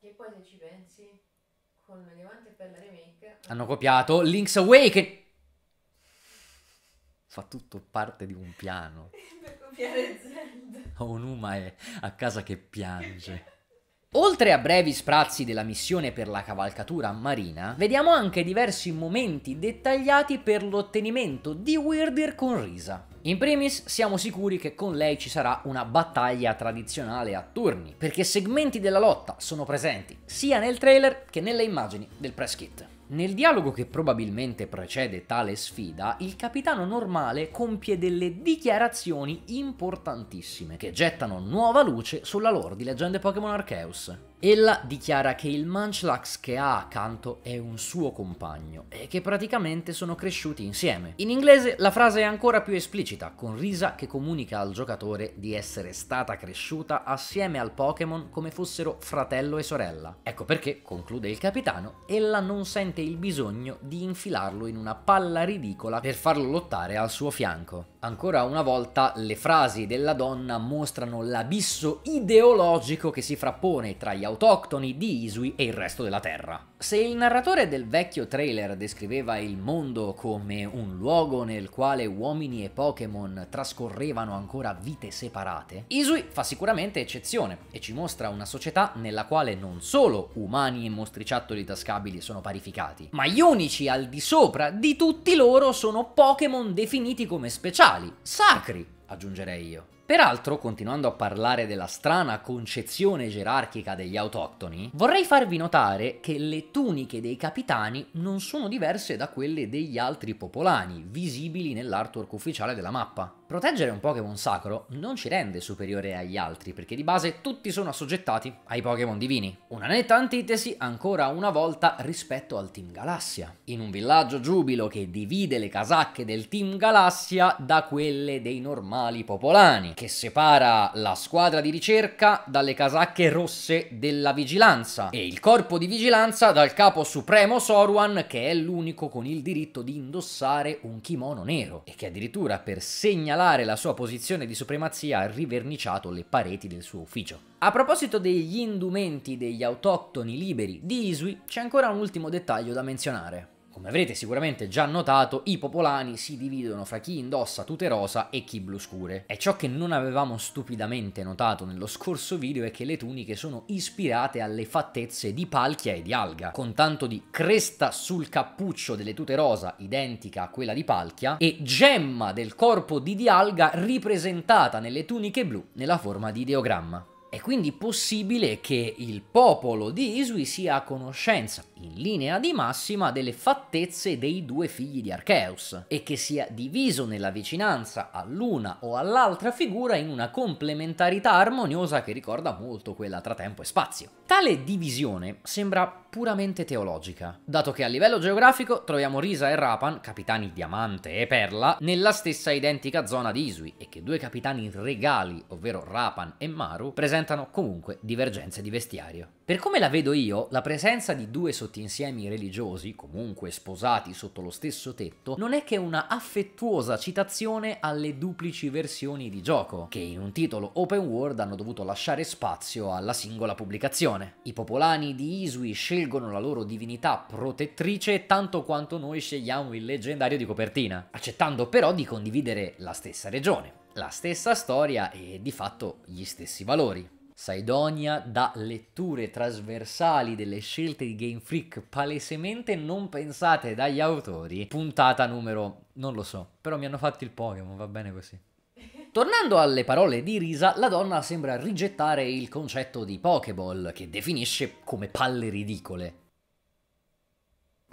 E poi se ci pensi, con le Levante per la remake... Hanno copiato Link's Awakening! Fa tutto parte di un piano. per copiare Zelda. Onuma è a casa che piange. Oltre a brevi sprazzi della missione per la cavalcatura marina, vediamo anche diversi momenti dettagliati per l'ottenimento di Weirdir con Risa. In primis siamo sicuri che con lei ci sarà una battaglia tradizionale a turni, perché segmenti della lotta sono presenti sia nel trailer che nelle immagini del press kit. Nel dialogo che probabilmente precede tale sfida, il capitano normale compie delle dichiarazioni importantissime che gettano nuova luce sulla lore di Leggende Pokémon Arceus. Ella dichiara che il Munchlax che ha accanto è un suo compagno e che praticamente sono cresciuti insieme. In inglese la frase è ancora più esplicita, con Risa che comunica al giocatore di essere stata cresciuta assieme al Pokémon come fossero fratello e sorella. Ecco perché, conclude il capitano, ella non sente il bisogno di infilarlo in una palla ridicola per farlo lottare al suo fianco. Ancora una volta le frasi della donna mostrano l'abisso ideologico che si frappone tra gli autoctoni di Isui e il resto della terra. Se il narratore del vecchio trailer descriveva il mondo come un luogo nel quale uomini e Pokémon trascorrevano ancora vite separate, Isui fa sicuramente eccezione e ci mostra una società nella quale non solo umani e mostriciattoli tascabili sono parificati, ma gli unici al di sopra di tutti loro sono Pokémon definiti come speciali, sacri, aggiungerei io. Peraltro, continuando a parlare della strana concezione gerarchica degli autoctoni, vorrei farvi notare che le tuniche dei capitani non sono diverse da quelle degli altri popolani, visibili nell'artwork ufficiale della mappa. Proteggere un Pokémon sacro non ci rende superiore agli altri, perché di base tutti sono assoggettati ai Pokémon divini. Una netta antitesi ancora una volta rispetto al Team Galassia. In un villaggio giubilo che divide le casacche del Team Galassia da quelle dei normali popolani, che separa la squadra di ricerca dalle casacche rosse della vigilanza e il corpo di vigilanza dal capo supremo Soruan, che è l'unico con il diritto di indossare un kimono nero e che addirittura per segnalare segnalare la sua posizione di supremazia ha riverniciato le pareti del suo ufficio. A proposito degli indumenti degli autoctoni liberi di Isui, c'è ancora un ultimo dettaglio da menzionare. Come avrete sicuramente già notato, i popolani si dividono fra chi indossa tute rosa e chi blu scure. E ciò che non avevamo stupidamente notato nello scorso video è che le tuniche sono ispirate alle fattezze di palchia e di alga, con tanto di cresta sul cappuccio delle tute rosa identica a quella di palchia e gemma del corpo di Dialga ripresentata nelle tuniche blu nella forma di ideogramma. È quindi possibile che il popolo di Isui sia a conoscenza, in linea di massima, delle fattezze dei due figli di Archeus e che sia diviso nella vicinanza all'una o all'altra figura in una complementarità armoniosa che ricorda molto quella tra tempo e spazio. Tale divisione sembra puramente teologica, dato che a livello geografico troviamo Risa e Rapan, capitani Diamante e Perla, nella stessa identica zona di Isui e che due capitani regali, ovvero Rapan e Maru, presentano comunque divergenze di vestiario. Per come la vedo io, la presenza di due sottinsiemi religiosi, comunque sposati sotto lo stesso tetto, non è che una affettuosa citazione alle duplici versioni di gioco, che in un titolo open world hanno dovuto lasciare spazio alla singola pubblicazione. I popolani di Isui scelgono la loro divinità protettrice tanto quanto noi scegliamo il leggendario di copertina, accettando però di condividere la stessa regione, la stessa storia e di fatto gli stessi valori. Saidonia dà letture trasversali delle scelte di Game Freak palesemente non pensate dagli autori. Puntata numero... non lo so, però mi hanno fatto il Pokémon, va bene così. Tornando alle parole di Risa, la donna sembra rigettare il concetto di Pokéball, che definisce come palle ridicole.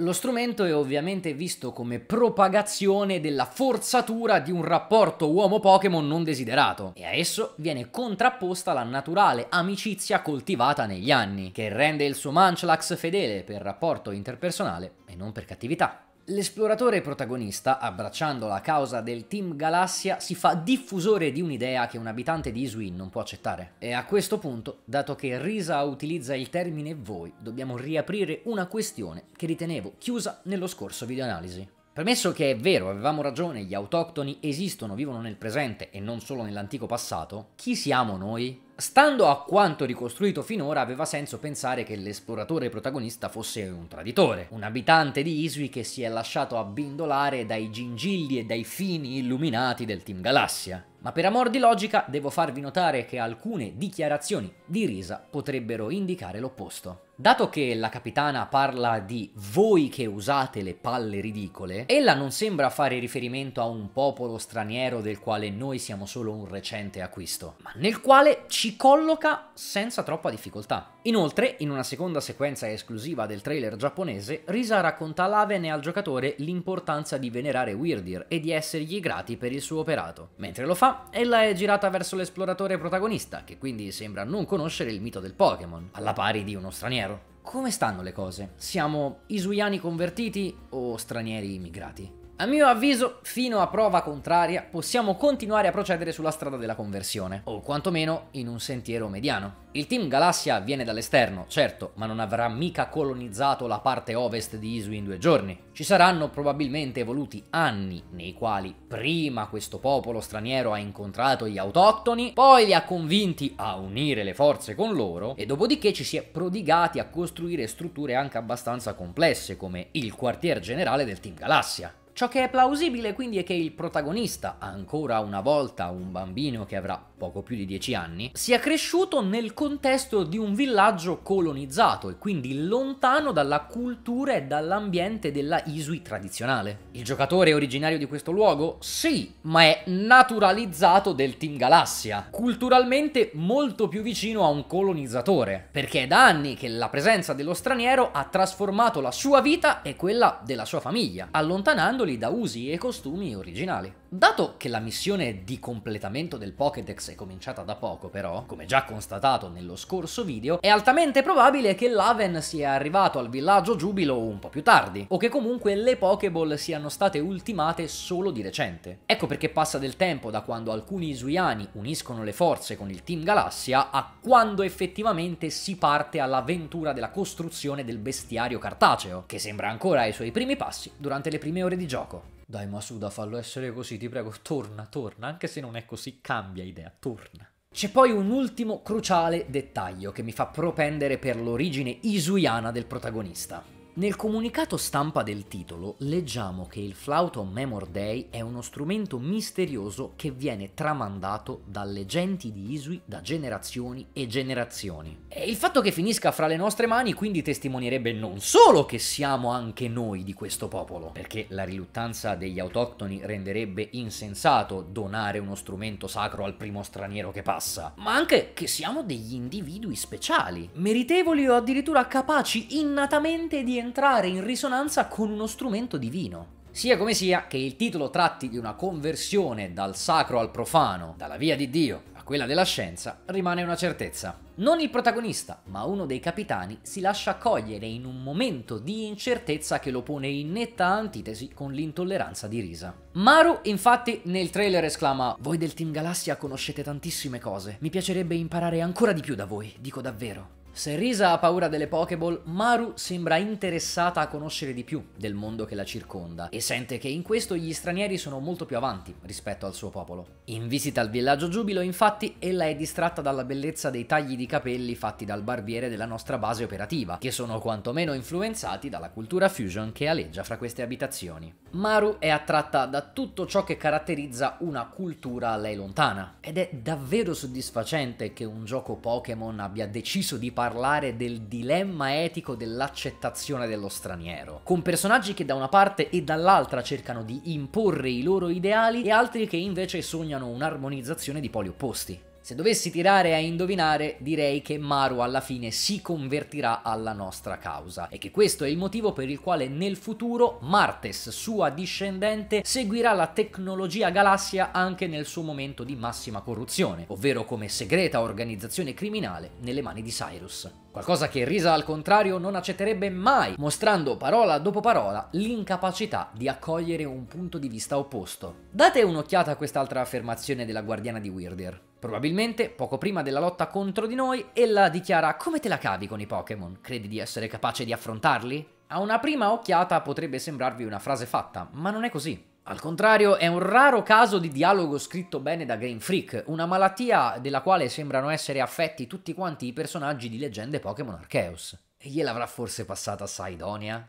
Lo strumento è ovviamente visto come propagazione della forzatura di un rapporto uomo-Pokémon non desiderato, e a esso viene contrapposta la naturale amicizia coltivata negli anni, che rende il suo Munchlax fedele per rapporto interpersonale e non per cattività. L'esploratore protagonista, abbracciando la causa del Team Galassia, si fa diffusore di un'idea che un abitante di Iswin non può accettare. E a questo punto, dato che Risa utilizza il termine voi, dobbiamo riaprire una questione che ritenevo chiusa nello scorso videoanalisi. Premesso che è vero, avevamo ragione, gli autoctoni esistono, vivono nel presente e non solo nell'antico passato, chi siamo noi? Stando a quanto ricostruito finora, aveva senso pensare che l'esploratore protagonista fosse un traditore, un abitante di Isui che si è lasciato abbindolare dai gingilli e dai fini illuminati del Team Galassia. Ma per amor di logica devo farvi notare che alcune dichiarazioni di risa potrebbero indicare l'opposto. Dato che la capitana parla di voi che usate le palle ridicole, ella non sembra fare riferimento a un popolo straniero del quale noi siamo solo un recente acquisto, ma nel quale ci colloca senza troppa difficoltà. Inoltre, in una seconda sequenza esclusiva del trailer giapponese, Risa racconta all'Avene e al giocatore l'importanza di venerare Weirdir e di essergli grati per il suo operato. Mentre lo fa, ella è girata verso l'esploratore protagonista, che quindi sembra non conoscere il mito del Pokémon, alla pari di uno straniero come stanno le cose? Siamo isuiani convertiti o stranieri immigrati? A mio avviso, fino a prova contraria, possiamo continuare a procedere sulla strada della conversione, o quantomeno in un sentiero mediano. Il team Galassia viene dall'esterno, certo, ma non avrà mica colonizzato la parte ovest di Isu in due giorni. Ci saranno probabilmente voluti anni nei quali prima questo popolo straniero ha incontrato gli autoctoni, poi li ha convinti a unire le forze con loro e dopodiché ci si è prodigati a costruire strutture anche abbastanza complesse come il quartier generale del team Galassia. Ciò che è plausibile quindi è che il protagonista, ancora una volta un bambino che avrà poco più di 10 anni, sia cresciuto nel contesto di un villaggio colonizzato e quindi lontano dalla cultura e dall'ambiente della Isui tradizionale. Il giocatore è originario di questo luogo? Sì, ma è naturalizzato del Team Galassia, culturalmente molto più vicino a un colonizzatore, perché è da anni che la presenza dello straniero ha trasformato la sua vita e quella della sua famiglia, allontanandoli articoli da usi e costumi originali. Dato che la missione di completamento del Pokédex è cominciata da poco però, come già constatato nello scorso video, è altamente probabile che l'Aven sia arrivato al villaggio Giubilo un po' più tardi, o che comunque le Pokéball siano state ultimate solo di recente. Ecco perché passa del tempo da quando alcuni Isuiani uniscono le forze con il Team Galassia a quando effettivamente si parte all'avventura della costruzione del bestiario cartaceo, che sembra ancora ai suoi primi passi durante le prime ore di gioco. Dai Masuda, fallo essere così, ti prego, torna, torna, anche se non è così, cambia idea, torna. C'è poi un ultimo cruciale dettaglio che mi fa propendere per l'origine isuiana del protagonista. Nel comunicato stampa del titolo leggiamo che il flauto Memor Day è uno strumento misterioso che viene tramandato dalle genti di Isui da generazioni e generazioni. E il fatto che finisca fra le nostre mani quindi testimonierebbe non solo che siamo anche noi di questo popolo, perché la riluttanza degli autoctoni renderebbe insensato donare uno strumento sacro al primo straniero che passa, ma anche che siamo degli individui speciali, meritevoli o addirittura capaci innatamente di entrare entrare in risonanza con uno strumento divino. Sia come sia che il titolo tratti di una conversione dal sacro al profano, dalla via di Dio a quella della scienza, rimane una certezza. Non il protagonista, ma uno dei capitani si lascia cogliere in un momento di incertezza che lo pone in netta antitesi con l'intolleranza di Risa. Maru, infatti, nel trailer esclama: Voi del Team Galassia conoscete tantissime cose, mi piacerebbe imparare ancora di più da voi, dico davvero. Se Risa ha paura delle Pokéball, Maru sembra interessata a conoscere di più del mondo che la circonda e sente che in questo gli stranieri sono molto più avanti rispetto al suo popolo. In visita al villaggio Giubilo, infatti, ella è distratta dalla bellezza dei tagli di capelli fatti dal barbiere della nostra base operativa, che sono quantomeno influenzati dalla cultura fusion che aleggia fra queste abitazioni. Maru è attratta da tutto ciò che caratterizza una cultura a lei lontana ed è davvero soddisfacente che un gioco Pokémon abbia deciso di parlare parlare del dilemma etico dell'accettazione dello straniero, con personaggi che da una parte e dall'altra cercano di imporre i loro ideali e altri che invece sognano un'armonizzazione di poli opposti. Se dovessi tirare a indovinare, direi che Maru alla fine si convertirà alla nostra causa e che questo è il motivo per il quale nel futuro Martes, sua discendente, seguirà la tecnologia galassia anche nel suo momento di massima corruzione, ovvero come segreta organizzazione criminale nelle mani di Cyrus qualcosa che Risa al contrario non accetterebbe mai, mostrando parola dopo parola l'incapacità di accogliere un punto di vista opposto. Date un'occhiata a quest'altra affermazione della guardiana di Weirdir. Probabilmente, poco prima della lotta contro di noi, ella dichiara come te la cavi con i Pokémon? Credi di essere capace di affrontarli? A una prima occhiata potrebbe sembrarvi una frase fatta, ma non è così. Al contrario, è un raro caso di dialogo scritto bene da Game Freak, una malattia della quale sembrano essere affetti tutti quanti i personaggi di leggende Pokémon Arceus. E gliel'avrà forse passata Sidonia?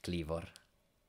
Cleavor.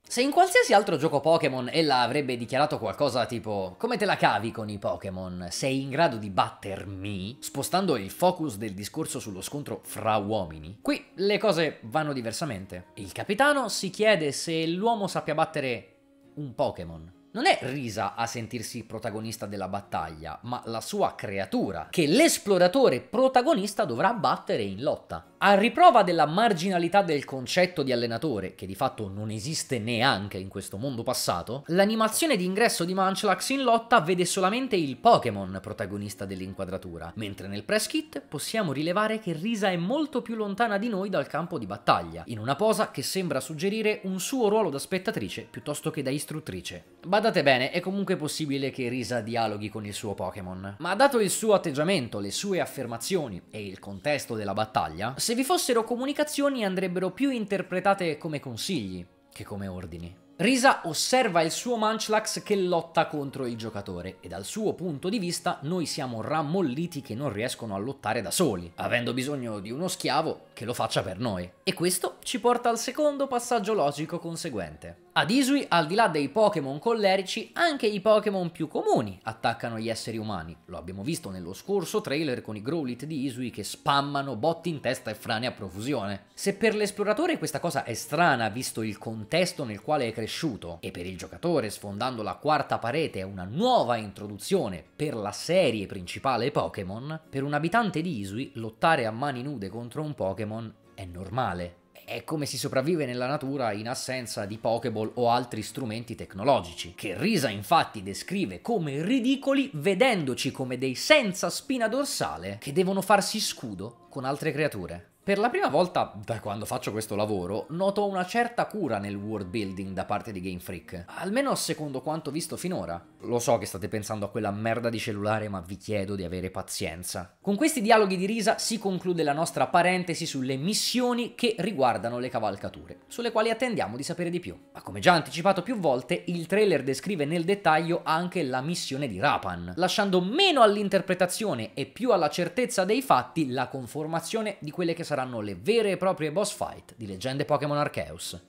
Se in qualsiasi altro gioco Pokémon ella avrebbe dichiarato qualcosa tipo come te la cavi con i Pokémon? Sei in grado di battermi? Spostando il focus del discorso sullo scontro fra uomini, qui le cose vanno diversamente. Il capitano si chiede se l'uomo sappia battere un Pokémon. Non è Risa a sentirsi protagonista della battaglia, ma la sua creatura, che l'esploratore protagonista dovrà battere in lotta. A riprova della marginalità del concetto di allenatore, che di fatto non esiste neanche in questo mondo passato, l'animazione di ingresso di Munchlax in lotta vede solamente il Pokémon protagonista dell'inquadratura, mentre nel press kit possiamo rilevare che Risa è molto più lontana di noi dal campo di battaglia, in una posa che sembra suggerire un suo ruolo da spettatrice piuttosto che da istruttrice. Badate bene, è comunque possibile che Risa dialoghi con il suo Pokémon, ma dato il suo atteggiamento, le sue affermazioni e il contesto della battaglia, se vi fossero comunicazioni andrebbero più interpretate come consigli che come ordini. Risa osserva il suo Munchlax che lotta contro il giocatore e dal suo punto di vista noi siamo rammolliti che non riescono a lottare da soli, avendo bisogno di uno schiavo che lo faccia per noi. E questo ci porta al secondo passaggio logico conseguente. Ad Isui, al di là dei Pokémon collerici, anche i Pokémon più comuni attaccano gli esseri umani. Lo abbiamo visto nello scorso trailer con i Growlit di Isui che spammano botti in testa e frane a profusione. Se per l'esploratore questa cosa è strana visto il contesto nel quale è cresciuto, e per il giocatore sfondando la quarta parete è una nuova introduzione per la serie principale Pokémon, per un abitante di Isui lottare a mani nude contro un Pokémon è normale è come si sopravvive nella natura in assenza di Pokéball o altri strumenti tecnologici, che Risa infatti descrive come ridicoli vedendoci come dei senza spina dorsale che devono farsi scudo con altre creature. Per la prima volta da quando faccio questo lavoro noto una certa cura nel world building da parte di Game Freak, almeno secondo quanto visto finora. Lo so che state pensando a quella merda di cellulare ma vi chiedo di avere pazienza. Con questi dialoghi di risa si conclude la nostra parentesi sulle missioni che riguardano le cavalcature, sulle quali attendiamo di sapere di più. Ma come già anticipato più volte, il trailer descrive nel dettaglio anche la missione di Rapan, lasciando meno all'interpretazione e più alla certezza dei fatti la conformazione di quelle che saranno saranno le vere e proprie boss fight di Leggende Pokémon Arceus.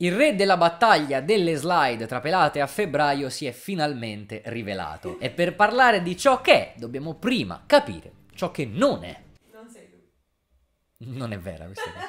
Il re della battaglia delle slide trapelate a febbraio si è finalmente rivelato e per parlare di ciò che è dobbiamo prima capire ciò che non è. Non è vera questa cosa.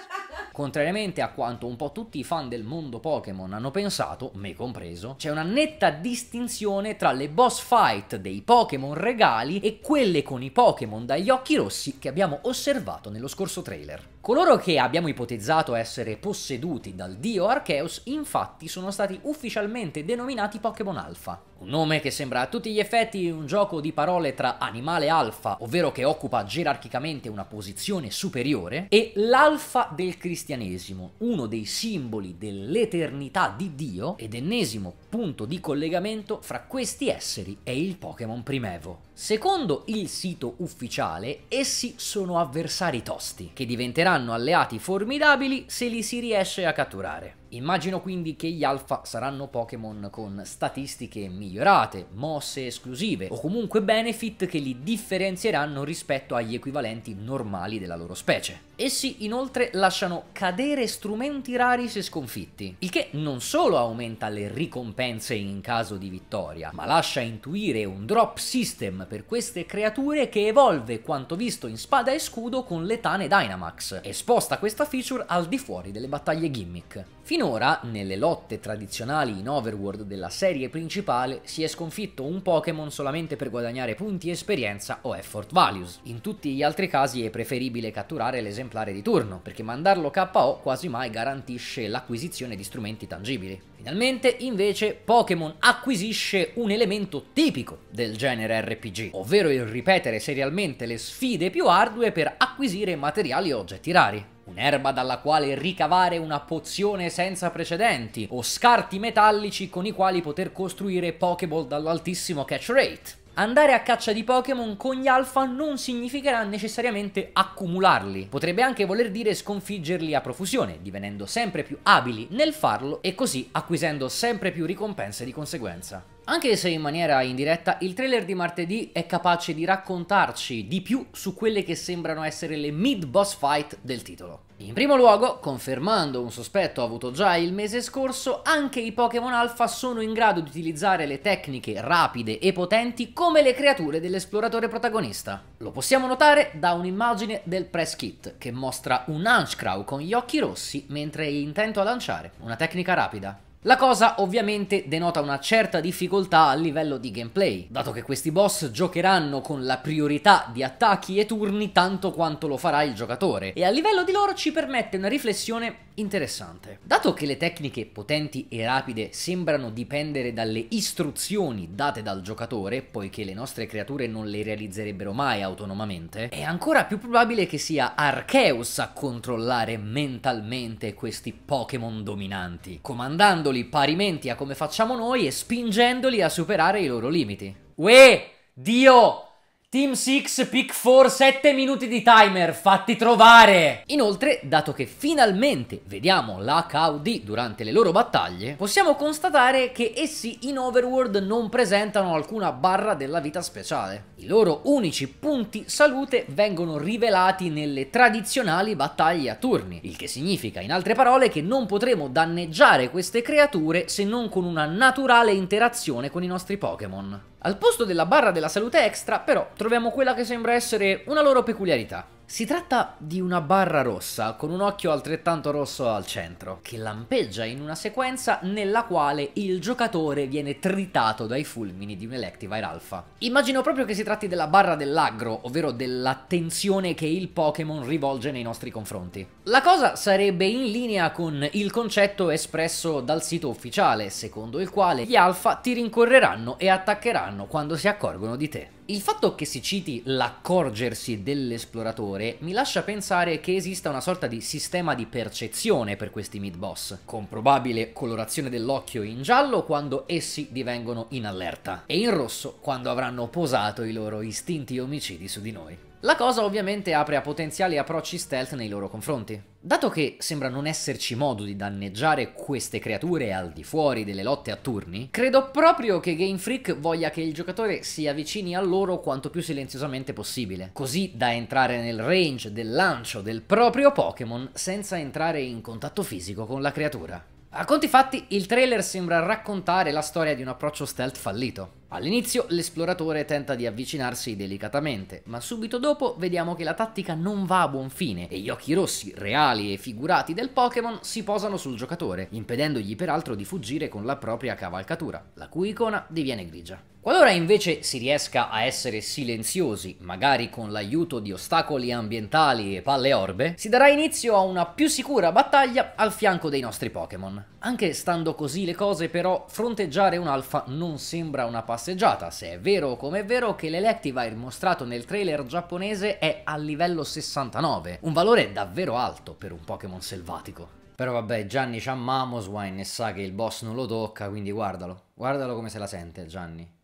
Contrariamente a quanto un po' tutti i fan del mondo Pokémon hanno pensato, me compreso, c'è una netta distinzione tra le boss fight dei Pokémon regali e quelle con i Pokémon dagli occhi rossi che abbiamo osservato nello scorso trailer. Coloro che abbiamo ipotizzato essere posseduti dal dio Arceus infatti sono stati ufficialmente denominati Pokémon Alpha, un nome che sembra a tutti gli effetti un gioco di parole tra animale alfa, ovvero che occupa gerarchicamente una posizione superiore, e l'alfa del cristianesimo, uno dei simboli dell'eternità di Dio ed ennesimo punto di collegamento fra questi esseri e il Pokémon primevo. Secondo il sito ufficiale, essi sono avversari tosti, che diventeranno alleati formidabili se li si riesce a catturare. Immagino quindi che gli alfa saranno Pokémon con statistiche migliorate, mosse esclusive o comunque benefit che li differenzieranno rispetto agli equivalenti normali della loro specie. Essi inoltre lasciano cadere strumenti rari se sconfitti, il che non solo aumenta le ricompense in caso di vittoria, ma lascia intuire un drop system per queste creature che evolve quanto visto in spada e scudo con le tane Dynamax e sposta questa feature al di fuori delle battaglie gimmick. Finora, nelle lotte tradizionali in Overworld della serie principale, si è sconfitto un Pokémon solamente per guadagnare punti esperienza o effort values. In tutti gli altri casi è preferibile catturare l'esemplare di turno, perché mandarlo KO quasi mai garantisce l'acquisizione di strumenti tangibili. Finalmente, invece, Pokémon acquisisce un elemento tipico del genere RPG, ovvero il ripetere serialmente le sfide più ardue per acquisire materiali e oggetti rari un'erba dalla quale ricavare una pozione senza precedenti, o scarti metallici con i quali poter costruire Pokéball dall'altissimo catch rate. Andare a caccia di Pokémon con gli alfa non significherà necessariamente accumularli, potrebbe anche voler dire sconfiggerli a profusione, divenendo sempre più abili nel farlo e così acquisendo sempre più ricompense di conseguenza. Anche se in maniera indiretta, il trailer di martedì è capace di raccontarci di più su quelle che sembrano essere le mid boss fight del titolo. In primo luogo, confermando un sospetto avuto già il mese scorso, anche i Pokémon Alpha sono in grado di utilizzare le tecniche rapide e potenti come le creature dell'esploratore protagonista. Lo possiamo notare da un'immagine del press kit che mostra un Hunchcrow con gli occhi rossi mentre è intento a lanciare, una tecnica rapida. La cosa ovviamente denota una certa difficoltà a livello di gameplay, dato che questi boss giocheranno con la priorità di attacchi e turni tanto quanto lo farà il giocatore, e a livello di loro ci permette una riflessione interessante. Dato che le tecniche potenti e rapide sembrano dipendere dalle istruzioni date dal giocatore, poiché le nostre creature non le realizzerebbero mai autonomamente, è ancora più probabile che sia Arceus a controllare mentalmente questi Pokémon dominanti, comandandoli parimenti a come facciamo noi e spingendoli a superare i loro limiti. Uè! Dio! Team 6, pick 4, 7 minuti di timer, fatti trovare! Inoltre, dato che finalmente vediamo l'HUD durante le loro battaglie, possiamo constatare che essi in Overworld non presentano alcuna barra della vita speciale. I loro unici punti salute vengono rivelati nelle tradizionali battaglie a turni, il che significa in altre parole che non potremo danneggiare queste creature se non con una naturale interazione con i nostri Pokémon. Al posto della barra della salute extra, però, troviamo quella che sembra essere una loro peculiarità. Si tratta di una barra rossa con un occhio altrettanto rosso al centro, che lampeggia in una sequenza nella quale il giocatore viene tritato dai fulmini di un Electivire Alpha. Immagino proprio che si tratti della barra dell'aggro, ovvero dell'attenzione che il Pokémon rivolge nei nostri confronti. La cosa sarebbe in linea con il concetto espresso dal sito ufficiale, secondo il quale gli Alpha ti rincorreranno e attaccheranno quando si accorgono di te. Il fatto che si citi l'accorgersi dell'esploratore mi lascia pensare che esista una sorta di sistema di percezione per questi mid-boss, con probabile colorazione dell'occhio in giallo quando essi divengono in allerta, e in rosso quando avranno posato i loro istinti omicidi su di noi. La cosa ovviamente apre a potenziali approcci stealth nei loro confronti. Dato che sembra non esserci modo di danneggiare queste creature al di fuori delle lotte a turni, credo proprio che Game Freak voglia che il giocatore si avvicini a loro quanto più silenziosamente possibile, così da entrare nel range del lancio del proprio Pokémon senza entrare in contatto fisico con la creatura. A conti fatti, il trailer sembra raccontare la storia di un approccio stealth fallito. All'inizio l'esploratore tenta di avvicinarsi delicatamente, ma subito dopo vediamo che la tattica non va a buon fine e gli occhi rossi, reali e figurati del Pokémon si posano sul giocatore, impedendogli peraltro di fuggire con la propria cavalcatura, la cui icona diviene grigia. Qualora invece si riesca a essere silenziosi, magari con l'aiuto di ostacoli ambientali e palle orbe, si darà inizio a una più sicura battaglia al fianco dei nostri Pokémon. Anche stando così le cose però, fronteggiare un alfa non sembra una passeggiata, se è vero come è vero che l'Electivire mostrato nel trailer giapponese è a livello 69, un valore davvero alto per un Pokémon selvatico. Però vabbè, Gianni c'ha Mamoswine e sa che il boss non lo tocca, quindi guardalo. Guardalo come se la sente Gianni.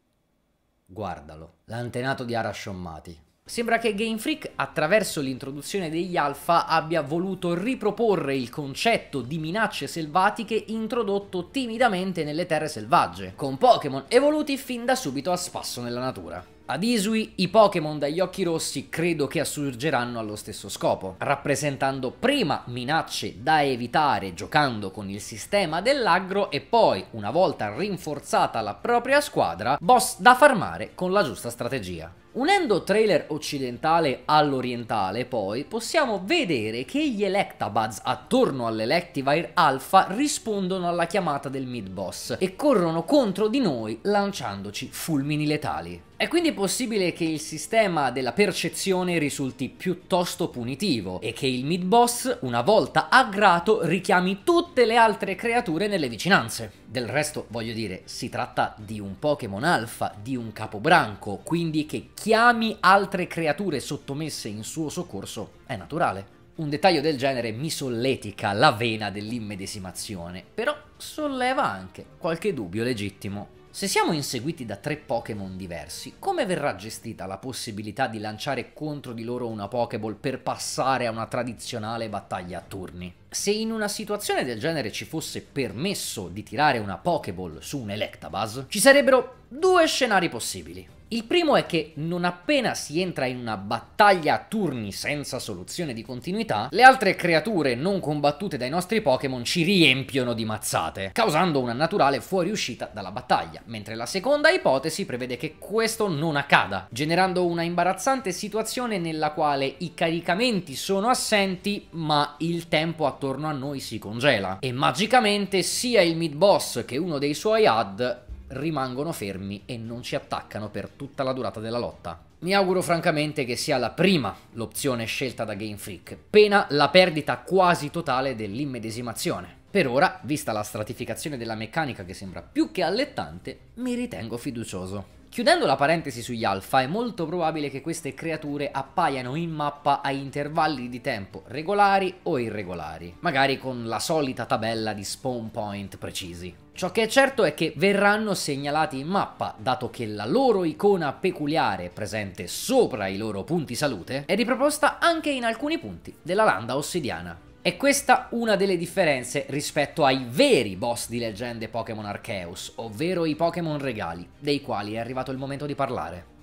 Guardalo, l'antenato di Arashon Mati. Sembra che Game Freak, attraverso l'introduzione degli alfa, abbia voluto riproporre il concetto di minacce selvatiche introdotto timidamente nelle terre selvagge, con Pokémon evoluti fin da subito a spasso nella natura. Ad Isui i Pokémon dagli occhi rossi credo che assurgeranno allo stesso scopo, rappresentando prima minacce da evitare giocando con il sistema dell'aggro e poi, una volta rinforzata la propria squadra, boss da farmare con la giusta strategia. Unendo trailer occidentale all'orientale, poi, possiamo vedere che gli Electabuzz attorno all'Electivire Alpha rispondono alla chiamata del mid-boss e corrono contro di noi lanciandoci fulmini letali. È quindi possibile che il sistema della percezione risulti piuttosto punitivo e che il mid-boss, una volta aggrato, richiami tutte le altre creature nelle vicinanze. Del resto, voglio dire, si tratta di un Pokémon alfa, di un capobranco, quindi che chiami altre creature sottomesse in suo soccorso è naturale. Un dettaglio del genere mi solletica la vena dell'immedesimazione, però solleva anche qualche dubbio legittimo. Se siamo inseguiti da tre Pokémon diversi, come verrà gestita la possibilità di lanciare contro di loro una Pokéball per passare a una tradizionale battaglia a turni? Se in una situazione del genere ci fosse permesso di tirare una Pokéball su un Electabuzz, ci sarebbero due scenari possibili. Il primo è che non appena si entra in una battaglia a turni senza soluzione di continuità, le altre creature non combattute dai nostri Pokémon ci riempiono di mazzate, causando una naturale fuoriuscita dalla battaglia, mentre la seconda ipotesi prevede che questo non accada, generando una imbarazzante situazione nella quale i caricamenti sono assenti ma il tempo attorno a noi si congela e magicamente sia il mid boss che uno dei suoi ad rimangono fermi e non ci attaccano per tutta la durata della lotta. Mi auguro francamente che sia la prima l'opzione scelta da Game Freak, pena la perdita quasi totale dell'immedesimazione. Per ora, vista la stratificazione della meccanica che sembra più che allettante, mi ritengo fiducioso. Chiudendo la parentesi sugli alfa, è molto probabile che queste creature appaiano in mappa a intervalli di tempo regolari o irregolari, magari con la solita tabella di spawn point precisi. Ciò che è certo è che verranno segnalati in mappa, dato che la loro icona peculiare presente sopra i loro punti salute è riproposta anche in alcuni punti della landa ossidiana. E questa una delle differenze rispetto ai veri boss di leggende Pokémon Arceus, ovvero i Pokémon regali, dei quali è arrivato il momento di parlare.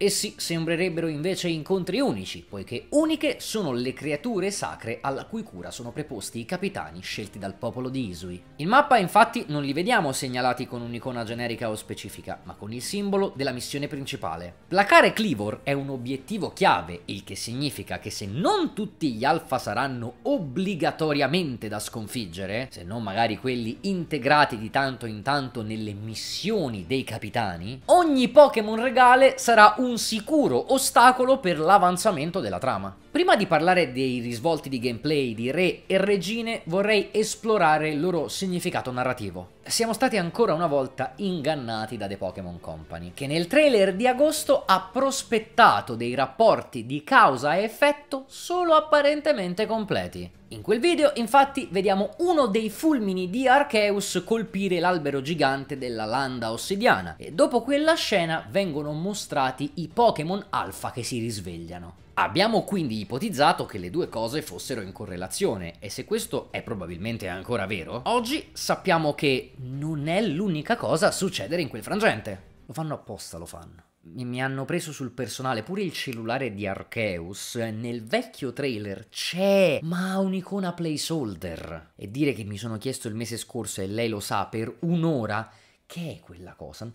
Essi sembrerebbero invece incontri unici, poiché uniche sono le creature sacre alla cui cura sono preposti i capitani scelti dal popolo di Isui. In mappa infatti non li vediamo segnalati con un'icona generica o specifica, ma con il simbolo della missione principale. Placare Clivor è un obiettivo chiave, il che significa che se non tutti gli alfa saranno obbligatoriamente da sconfiggere, se non magari quelli integrati di tanto in tanto nelle missioni dei capitani, ogni Pokémon regale sarà un un sicuro ostacolo per l'avanzamento della trama. Prima di parlare dei risvolti di gameplay di re e regine, vorrei esplorare il loro significato narrativo siamo stati ancora una volta ingannati da The Pokémon Company, che nel trailer di agosto ha prospettato dei rapporti di causa e effetto solo apparentemente completi. In quel video infatti vediamo uno dei fulmini di Arceus colpire l'albero gigante della landa ossidiana e dopo quella scena vengono mostrati i Pokémon alfa che si risvegliano. Abbiamo quindi ipotizzato che le due cose fossero in correlazione e se questo è probabilmente ancora vero, oggi sappiamo che non è l'unica cosa a succedere in quel frangente. Lo fanno apposta, lo fanno. Mi hanno preso sul personale pure il cellulare di Arceus. Nel vecchio trailer c'è, ma ha un'icona placeholder. E dire che mi sono chiesto il mese scorso e lei lo sa per un'ora, che è quella cosa?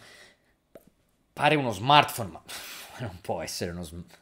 Pare uno smartphone, ma non può essere uno smartphone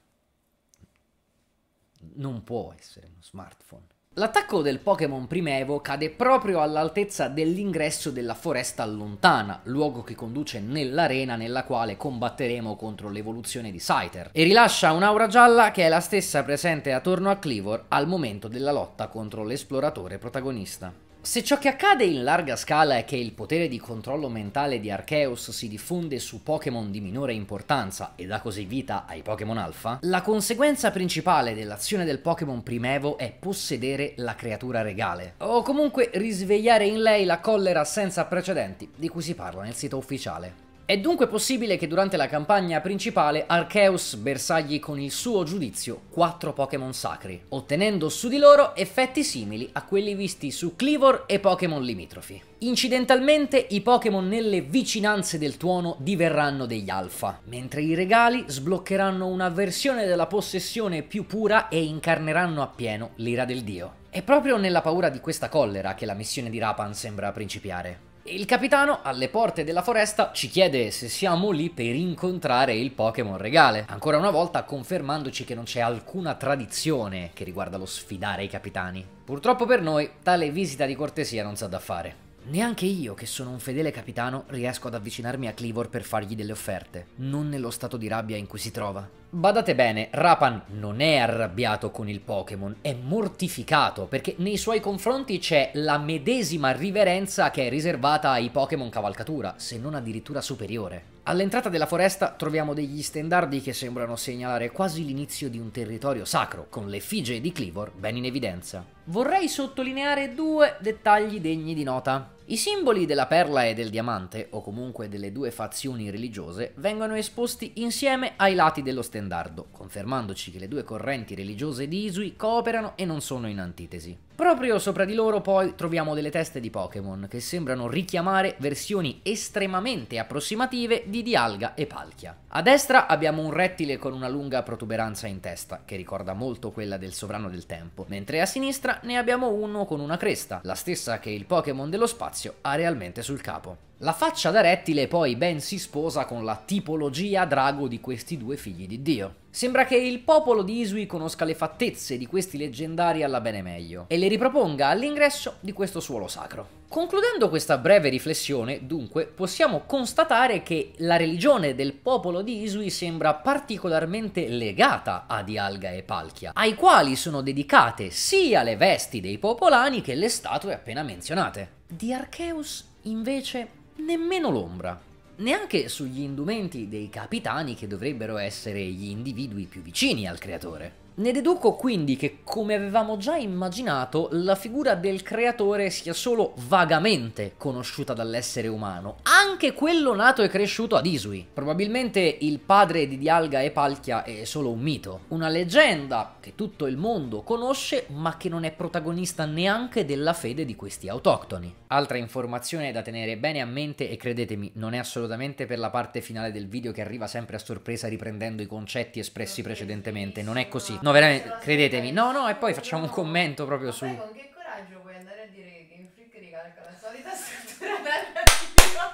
non può essere uno smartphone. L'attacco del Pokémon primevo cade proprio all'altezza dell'ingresso della foresta lontana, luogo che conduce nell'arena nella quale combatteremo contro l'evoluzione di Scyther, e rilascia un'aura gialla che è la stessa presente attorno a Cleavor al momento della lotta contro l'esploratore protagonista. Se ciò che accade in larga scala è che il potere di controllo mentale di Arceus si diffonde su Pokémon di minore importanza e dà così vita ai Pokémon Alpha, la conseguenza principale dell'azione del Pokémon primevo è possedere la creatura regale, o comunque risvegliare in lei la collera senza precedenti di cui si parla nel sito ufficiale. È dunque possibile che durante la campagna principale Arceus bersagli con il suo giudizio quattro Pokémon sacri, ottenendo su di loro effetti simili a quelli visti su Cleavor e Pokémon limitrofi. Incidentalmente i Pokémon nelle vicinanze del tuono diverranno degli Alpha, mentre i regali sbloccheranno una versione della possessione più pura e incarneranno appieno l'ira del dio. È proprio nella paura di questa collera che la missione di Rapan sembra principiare. Il capitano, alle porte della foresta, ci chiede se siamo lì per incontrare il Pokémon regale, ancora una volta confermandoci che non c'è alcuna tradizione che riguarda lo sfidare i capitani. Purtroppo per noi, tale visita di cortesia non sa da fare. Neanche io, che sono un fedele capitano, riesco ad avvicinarmi a Cleavor per fargli delle offerte, non nello stato di rabbia in cui si trova. Badate bene, Rapan non è arrabbiato con il Pokémon, è mortificato perché nei suoi confronti c'è la medesima riverenza che è riservata ai Pokémon cavalcatura, se non addirittura superiore. All'entrata della foresta troviamo degli stendardi che sembrano segnalare quasi l'inizio di un territorio sacro, con l'effigie di Clivor ben in evidenza. Vorrei sottolineare due dettagli degni di nota. I simboli della perla e del diamante, o comunque delle due fazioni religiose, vengono esposti insieme ai lati dello stendardo, confermandoci che le due correnti religiose di Isui cooperano e non sono in antitesi. Proprio sopra di loro poi troviamo delle teste di Pokémon che sembrano richiamare versioni estremamente approssimative di Dialga e Palkia. A destra abbiamo un rettile con una lunga protuberanza in testa che ricorda molto quella del Sovrano del Tempo, mentre a sinistra ne abbiamo uno con una cresta, la stessa che il Pokémon dello spazio ha realmente sul capo. La faccia da rettile poi ben si sposa con la tipologia drago di questi due figli di Dio. Sembra che il popolo di Isui conosca le fattezze di questi leggendari alla bene meglio e le riproponga all'ingresso di questo suolo sacro. Concludendo questa breve riflessione, dunque, possiamo constatare che la religione del popolo di Isui sembra particolarmente legata a Dialga e Palchia, ai quali sono dedicate sia le vesti dei popolani che le statue appena menzionate. Di Archeus, invece, nemmeno l'ombra, neanche sugli indumenti dei capitani che dovrebbero essere gli individui più vicini al creatore. Ne deduco quindi che, come avevamo già immaginato, la figura del creatore sia solo vagamente conosciuta dall'essere umano, anche quello nato e cresciuto ad Isui. Probabilmente il padre di Dialga e Palchia è solo un mito, una leggenda che tutto il mondo conosce ma che non è protagonista neanche della fede di questi autoctoni. Altra informazione da tenere bene a mente e credetemi, non è assolutamente per la parte finale del video che arriva sempre a sorpresa riprendendo i concetti espressi precedentemente, non è così. No, veramente, credetemi. No, no, e poi facciamo un commento proprio su... Ma con che coraggio puoi andare a dire che in Freak ricalca la solita struttura narrativa?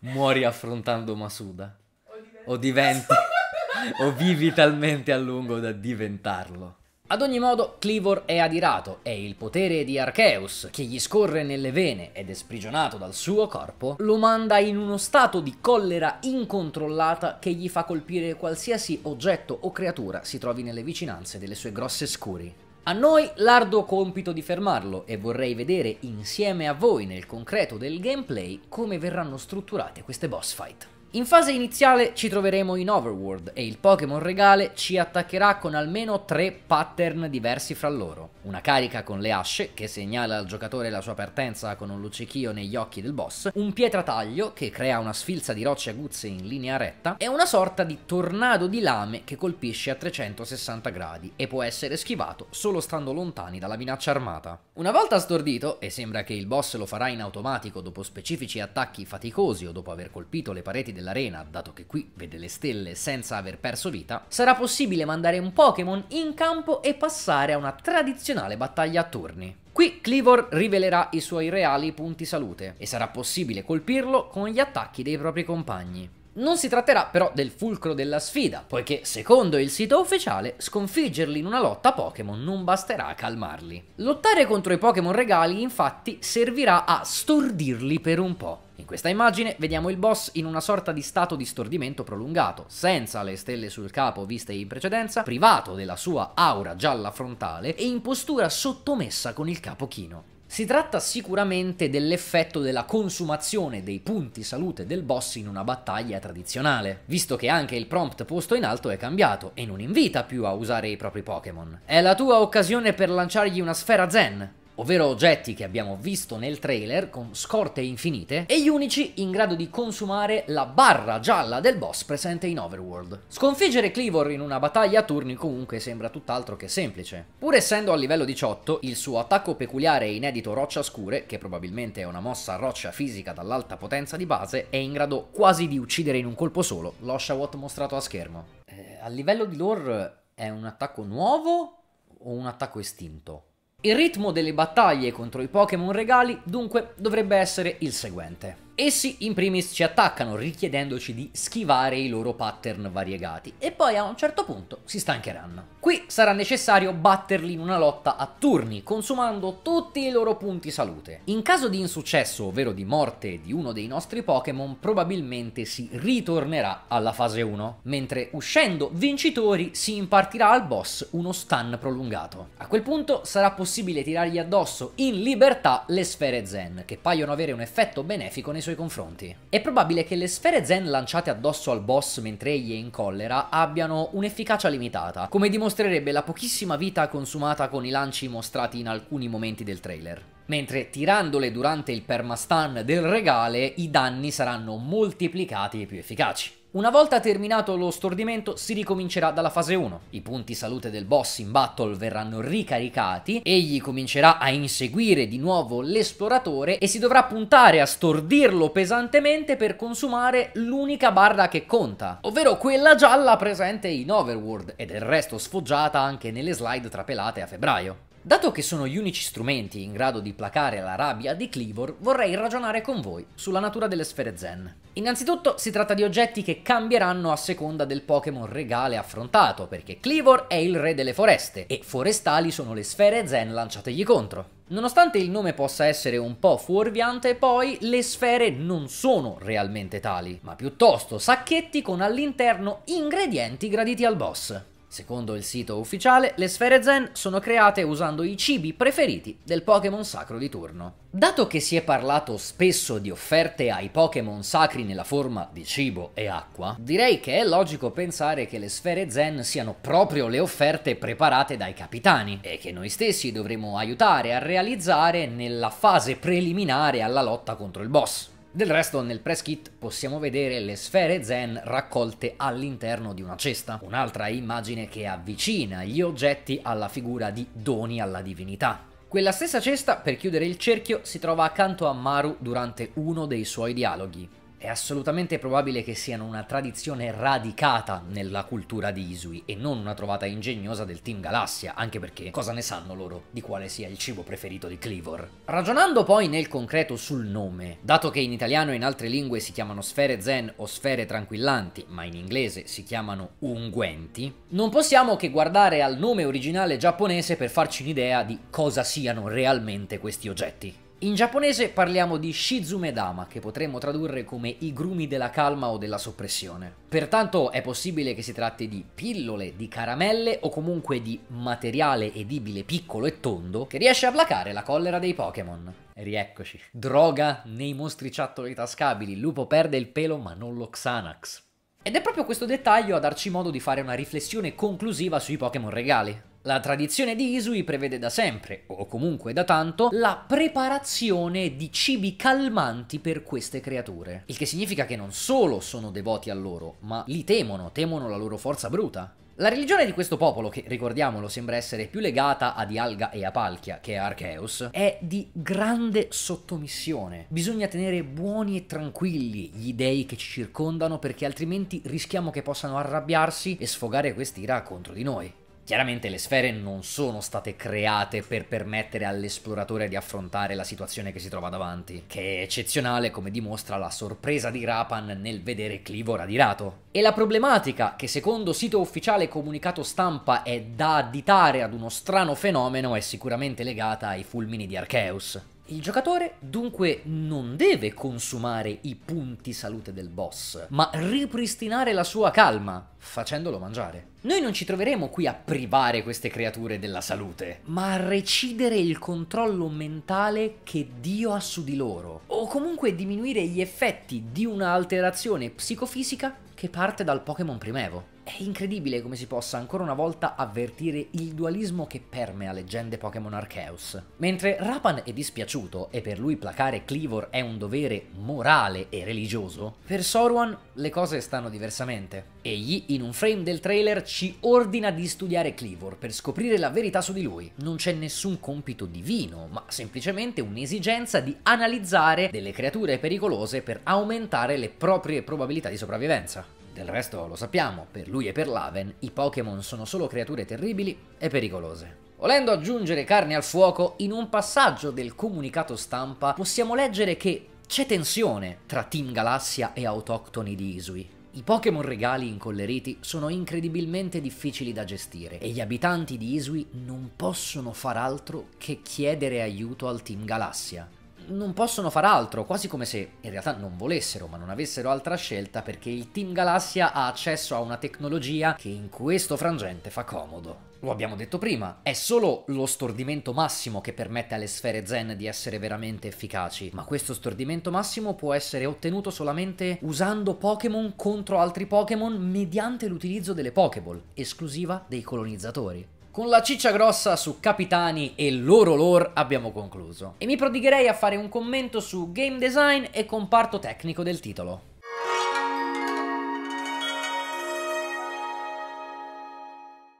Muori affrontando Masuda. O diventi... o vivi talmente a lungo da diventarlo. Ad ogni modo, Cleavor è adirato e il potere di Archeus, che gli scorre nelle vene ed è sprigionato dal suo corpo, lo manda in uno stato di collera incontrollata che gli fa colpire qualsiasi oggetto o creatura si trovi nelle vicinanze delle sue grosse scuri. A noi l'arduo compito di fermarlo e vorrei vedere insieme a voi nel concreto del gameplay come verranno strutturate queste boss fight. In fase iniziale ci troveremo in Overworld e il Pokémon regale ci attaccherà con almeno tre pattern diversi fra loro. Una carica con le asce, che segnala al giocatore la sua partenza con un luccichio negli occhi del boss, un pietrataglio, che crea una sfilza di rocce aguzze in linea retta, e una sorta di tornado di lame che colpisce a 360 gradi e può essere schivato solo stando lontani dalla minaccia armata. Una volta stordito, e sembra che il boss lo farà in automatico dopo specifici attacchi faticosi o dopo aver colpito le pareti del dell'arena, dato che qui vede le stelle senza aver perso vita, sarà possibile mandare un Pokémon in campo e passare a una tradizionale battaglia a turni. Qui Cleavor rivelerà i suoi reali punti salute e sarà possibile colpirlo con gli attacchi dei propri compagni. Non si tratterà però del fulcro della sfida, poiché secondo il sito ufficiale sconfiggerli in una lotta Pokémon non basterà a calmarli. Lottare contro i Pokémon regali infatti servirà a stordirli per un po'. In questa immagine vediamo il boss in una sorta di stato di stordimento prolungato, senza le stelle sul capo viste in precedenza, privato della sua aura gialla frontale e in postura sottomessa con il capo chino. Si tratta sicuramente dell'effetto della consumazione dei punti salute del boss in una battaglia tradizionale, visto che anche il prompt posto in alto è cambiato e non invita più a usare i propri Pokémon. È la tua occasione per lanciargli una sfera Zen, ovvero oggetti che abbiamo visto nel trailer con scorte infinite, e gli unici in grado di consumare la barra gialla del boss presente in Overworld. Sconfiggere Cleavor in una battaglia a turni comunque sembra tutt'altro che semplice. Pur essendo a livello 18, il suo attacco peculiare e inedito Roccia Scure, che probabilmente è una mossa a roccia fisica dall'alta potenza di base, è in grado quasi di uccidere in un colpo solo l'Oshawott mostrato a schermo. Eh, a livello di lore è un attacco nuovo o un attacco estinto? Il ritmo delle battaglie contro i Pokémon regali dunque dovrebbe essere il seguente. Essi in primis ci attaccano richiedendoci di schivare i loro pattern variegati e poi a un certo punto si stancheranno. Qui sarà necessario batterli in una lotta a turni, consumando tutti i loro punti salute. In caso di insuccesso, ovvero di morte di uno dei nostri Pokémon, probabilmente si ritornerà alla fase 1, mentre uscendo vincitori si impartirà al boss uno stun prolungato. A quel punto sarà possibile tirargli addosso in libertà le sfere Zen, che paiono avere un effetto benefico nei suoi confronti. È probabile che le sfere zen lanciate addosso al boss mentre egli è in collera abbiano un'efficacia limitata, come dimostrerebbe la pochissima vita consumata con i lanci mostrati in alcuni momenti del trailer. Mentre tirandole durante il permastan del regale i danni saranno moltiplicati e più efficaci. Una volta terminato lo stordimento si ricomincerà dalla fase 1. I punti salute del boss in battle verranno ricaricati, egli comincerà a inseguire di nuovo l'esploratore e si dovrà puntare a stordirlo pesantemente per consumare l'unica barra che conta, ovvero quella gialla presente in Overworld e del resto sfoggiata anche nelle slide trapelate a febbraio. Dato che sono gli unici strumenti in grado di placare la rabbia di Cleavor, vorrei ragionare con voi sulla natura delle sfere Zen. Innanzitutto si tratta di oggetti che cambieranno a seconda del Pokémon regale affrontato, perché Cleavor è il re delle foreste e forestali sono le sfere Zen lanciategli contro. Nonostante il nome possa essere un po' fuorviante, poi le sfere non sono realmente tali, ma piuttosto sacchetti con all'interno ingredienti graditi al boss. Secondo il sito ufficiale, le sfere Zen sono create usando i cibi preferiti del Pokémon sacro di turno. Dato che si è parlato spesso di offerte ai Pokémon sacri nella forma di cibo e acqua, direi che è logico pensare che le sfere Zen siano proprio le offerte preparate dai capitani e che noi stessi dovremo aiutare a realizzare nella fase preliminare alla lotta contro il boss. Del resto nel press kit possiamo vedere le sfere zen raccolte all'interno di una cesta, un'altra immagine che avvicina gli oggetti alla figura di doni alla divinità. Quella stessa cesta, per chiudere il cerchio, si trova accanto a Maru durante uno dei suoi dialoghi. È assolutamente probabile che siano una tradizione radicata nella cultura di Isui e non una trovata ingegnosa del Team Galassia, anche perché cosa ne sanno loro di quale sia il cibo preferito di Cleavor. Ragionando poi nel concreto sul nome, dato che in italiano e in altre lingue si chiamano sfere zen o sfere tranquillanti, ma in inglese si chiamano unguenti, non possiamo che guardare al nome originale giapponese per farci un'idea di cosa siano realmente questi oggetti. In giapponese parliamo di Shizumedama, che potremmo tradurre come i grumi della calma o della soppressione. Pertanto è possibile che si tratti di pillole, di caramelle o comunque di materiale edibile piccolo e tondo che riesce a placare la collera dei Pokémon. Rieccoci. Droga nei mostri ciattoli tascabili, lupo perde il pelo ma non lo Xanax. Ed è proprio questo dettaglio a darci modo di fare una riflessione conclusiva sui Pokémon regali. La tradizione di Isui prevede da sempre, o comunque da tanto, la preparazione di cibi calmanti per queste creature. Il che significa che non solo sono devoti a loro, ma li temono, temono la loro forza bruta. La religione di questo popolo, che ricordiamolo sembra essere più legata ad Ialga e a Palchia che a Archeus, è di grande sottomissione. Bisogna tenere buoni e tranquilli gli dei che ci circondano perché altrimenti rischiamo che possano arrabbiarsi e sfogare quest'ira contro di noi. Chiaramente le sfere non sono state create per permettere all'esploratore di affrontare la situazione che si trova davanti, che è eccezionale come dimostra la sorpresa di Rapan nel vedere Clivo radirato. E la problematica, che secondo sito ufficiale comunicato stampa è da additare ad uno strano fenomeno, è sicuramente legata ai fulmini di Arceus. Il giocatore dunque non deve consumare i punti salute del boss, ma ripristinare la sua calma facendolo mangiare. Noi non ci troveremo qui a privare queste creature della salute, ma a recidere il controllo mentale che Dio ha su di loro, o comunque diminuire gli effetti di una alterazione psicofisica che parte dal Pokémon primevo. È incredibile come si possa ancora una volta avvertire il dualismo che permea leggende Pokémon Arceus. Mentre Rapan è dispiaciuto e per lui placare Cleavor è un dovere morale e religioso, per Soruan le cose stanno diversamente. Egli, in un frame del trailer, ci ordina di studiare Cleavor per scoprire la verità su di lui. Non c'è nessun compito divino, ma semplicemente un'esigenza di analizzare delle creature pericolose per aumentare le proprie probabilità di sopravvivenza. Del resto lo sappiamo, per lui e per Laven i Pokémon sono solo creature terribili e pericolose. Volendo aggiungere carne al fuoco, in un passaggio del comunicato stampa possiamo leggere che c'è tensione tra Team Galassia e autoctoni di Isui. I Pokémon regali incolleriti sono incredibilmente difficili da gestire e gli abitanti di Isui non possono far altro che chiedere aiuto al Team Galassia non possono far altro, quasi come se in realtà non volessero, ma non avessero altra scelta perché il Team Galassia ha accesso a una tecnologia che in questo frangente fa comodo. Lo abbiamo detto prima, è solo lo stordimento massimo che permette alle sfere zen di essere veramente efficaci, ma questo stordimento massimo può essere ottenuto solamente usando Pokémon contro altri Pokémon mediante l'utilizzo delle Pokéball, esclusiva dei colonizzatori. Con la ciccia grossa su capitani e loro lore abbiamo concluso. E mi prodigherei a fare un commento su game design e comparto tecnico del titolo.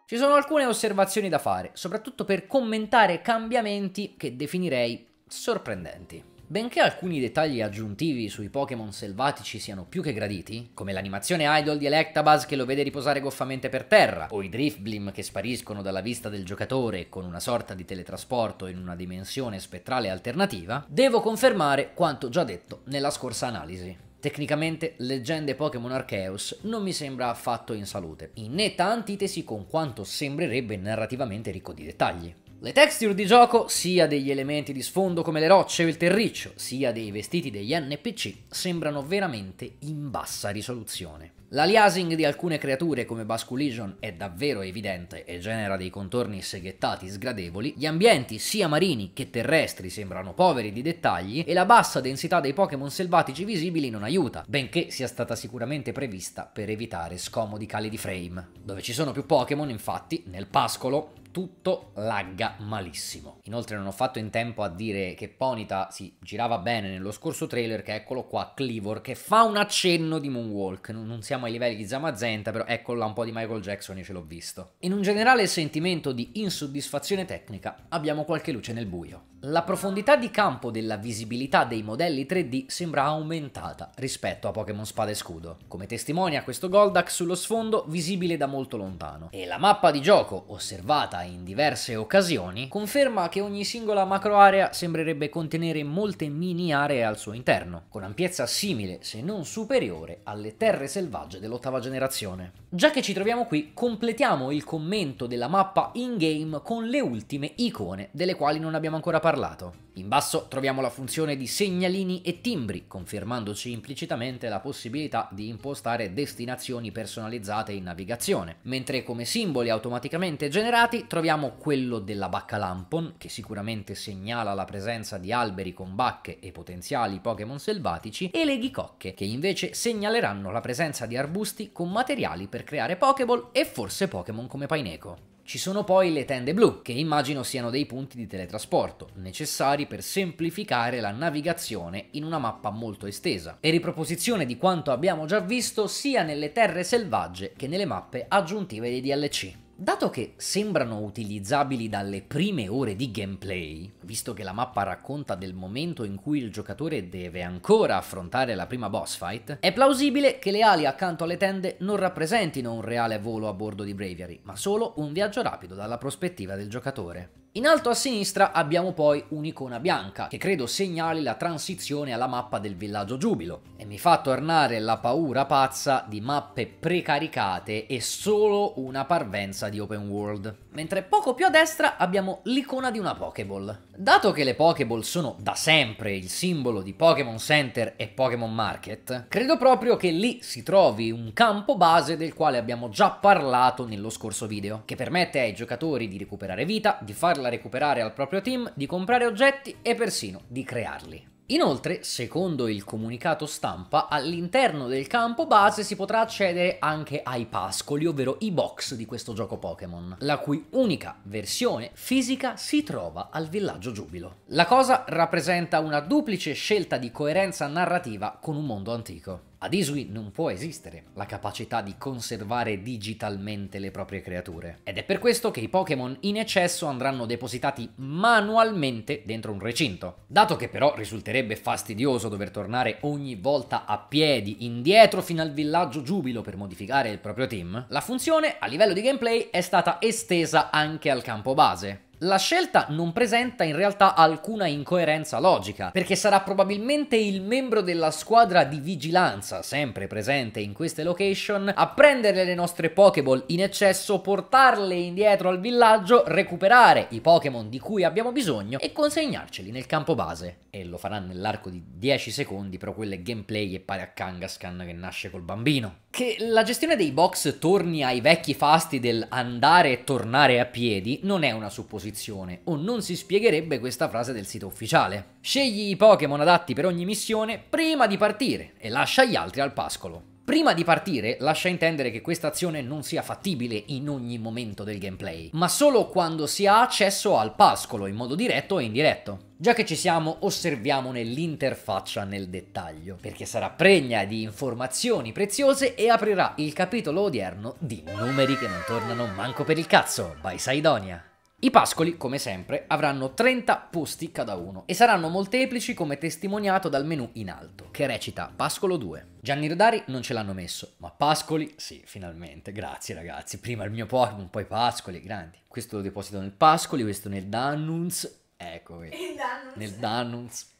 Ci sono alcune osservazioni da fare, soprattutto per commentare cambiamenti che definirei sorprendenti. Benché alcuni dettagli aggiuntivi sui Pokémon selvatici siano più che graditi, come l'animazione idol di Electabuzz che lo vede riposare goffamente per terra, o i Driftblim che spariscono dalla vista del giocatore con una sorta di teletrasporto in una dimensione spettrale alternativa, devo confermare quanto già detto nella scorsa analisi. Tecnicamente, Leggende Pokémon Arceus non mi sembra affatto in salute, in netta antitesi con quanto sembrerebbe narrativamente ricco di dettagli. Le texture di gioco, sia degli elementi di sfondo come le rocce o il terriccio, sia dei vestiti degli NPC, sembrano veramente in bassa risoluzione. L'aliasing di alcune creature come Basculision è davvero evidente e genera dei contorni seghettati sgradevoli, gli ambienti sia marini che terrestri sembrano poveri di dettagli e la bassa densità dei Pokémon selvatici visibili non aiuta, benché sia stata sicuramente prevista per evitare scomodi cali di frame. Dove ci sono più Pokémon, infatti, nel pascolo, tutto lagga malissimo. Inoltre non ho fatto in tempo a dire che Ponita si girava bene nello scorso trailer, che eccolo qua, Cleavor, che fa un accenno di Moonwalk. Non siamo ai livelli di Zamazenta, però eccolo là un po' di Michael Jackson, io ce l'ho visto. In un generale sentimento di insoddisfazione tecnica, abbiamo qualche luce nel buio. La profondità di campo della visibilità dei modelli 3D sembra aumentata rispetto a Pokémon Spada e Scudo, come testimonia questo Goldak sullo sfondo visibile da molto lontano. E la mappa di gioco, osservata in diverse occasioni, conferma che ogni singola macroarea sembrerebbe contenere molte mini aree al suo interno, con ampiezza simile se non superiore alle terre selvagge dell'ottava generazione. Già che ci troviamo qui, completiamo il commento della mappa in-game con le ultime icone, delle quali non abbiamo ancora parlato. In basso troviamo la funzione di segnalini e timbri, confermandoci implicitamente la possibilità di impostare destinazioni personalizzate in navigazione, mentre come simboli automaticamente generati troviamo quello della bacca Lampon, che sicuramente segnala la presenza di alberi con bacche e potenziali Pokémon selvatici, e le ghicocche, che invece segnaleranno la presenza di arbusti con materiali per creare Pokéball e forse Pokémon come Paineco. Ci sono poi le tende blu, che immagino siano dei punti di teletrasporto, necessari per semplificare la navigazione in una mappa molto estesa, e riproposizione di quanto abbiamo già visto sia nelle terre selvagge che nelle mappe aggiuntive dei DLC. Dato che sembrano utilizzabili dalle prime ore di gameplay, visto che la mappa racconta del momento in cui il giocatore deve ancora affrontare la prima boss fight, è plausibile che le ali accanto alle tende non rappresentino un reale volo a bordo di Braviary, ma solo un viaggio rapido dalla prospettiva del giocatore. In alto a sinistra abbiamo poi un'icona bianca, che credo segnali la transizione alla mappa del villaggio Giubilo, e mi fa tornare la paura pazza di mappe precaricate e solo una parvenza di open world. Mentre poco più a destra abbiamo l'icona di una Pokéball. Dato che le Pokéball sono da sempre il simbolo di Pokémon Center e Pokémon Market, credo proprio che lì si trovi un campo base del quale abbiamo già parlato nello scorso video, che permette ai giocatori di recuperare vita, di farla recuperare al proprio team, di comprare oggetti e persino di crearli. Inoltre, secondo il comunicato stampa, all'interno del campo base si potrà accedere anche ai pascoli, ovvero i box di questo gioco Pokémon, la cui unica versione fisica si trova al villaggio Giubilo. La cosa rappresenta una duplice scelta di coerenza narrativa con un mondo antico. Ad Isui non può esistere la capacità di conservare digitalmente le proprie creature, ed è per questo che i Pokémon in eccesso andranno depositati manualmente dentro un recinto. Dato che però risulterebbe fastidioso dover tornare ogni volta a piedi indietro fino al villaggio Giubilo per modificare il proprio team, la funzione a livello di gameplay è stata estesa anche al campo base, la scelta non presenta in realtà alcuna incoerenza logica, perché sarà probabilmente il membro della squadra di vigilanza, sempre presente in queste location, a prendere le nostre Pokéball in eccesso, portarle indietro al villaggio, recuperare i Pokémon di cui abbiamo bisogno e consegnarceli nel campo base. E lo farà nell'arco di 10 secondi, però quello è gameplay e pare a Kangaskhan che nasce col bambino. Che la gestione dei box torni ai vecchi fasti del andare e tornare a piedi non è una supposizione posizione, o non si spiegherebbe questa frase del sito ufficiale. Scegli i Pokémon adatti per ogni missione prima di partire e lascia gli altri al pascolo. Prima di partire lascia intendere che questa azione non sia fattibile in ogni momento del gameplay, ma solo quando si ha accesso al pascolo in modo diretto e indiretto. Già che ci siamo, osserviamone l'interfaccia nel dettaglio, perché sarà pregna di informazioni preziose e aprirà il capitolo odierno di numeri che non tornano manco per il cazzo, by Saidonia. I pascoli, come sempre, avranno 30 posti cada uno e saranno molteplici come testimoniato dal menu in alto, che recita Pascolo 2. Gianni Rodari non ce l'hanno messo, ma Pascoli sì, finalmente, grazie ragazzi. Prima il mio Pokémon, poi Pascoli, grandi. Questo lo deposito nel Pascoli, questo nel Dannuns, ecco. Il Dannuns. Nel Dannuns.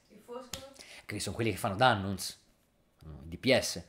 Che sono quelli che fanno Dannuns, DPS.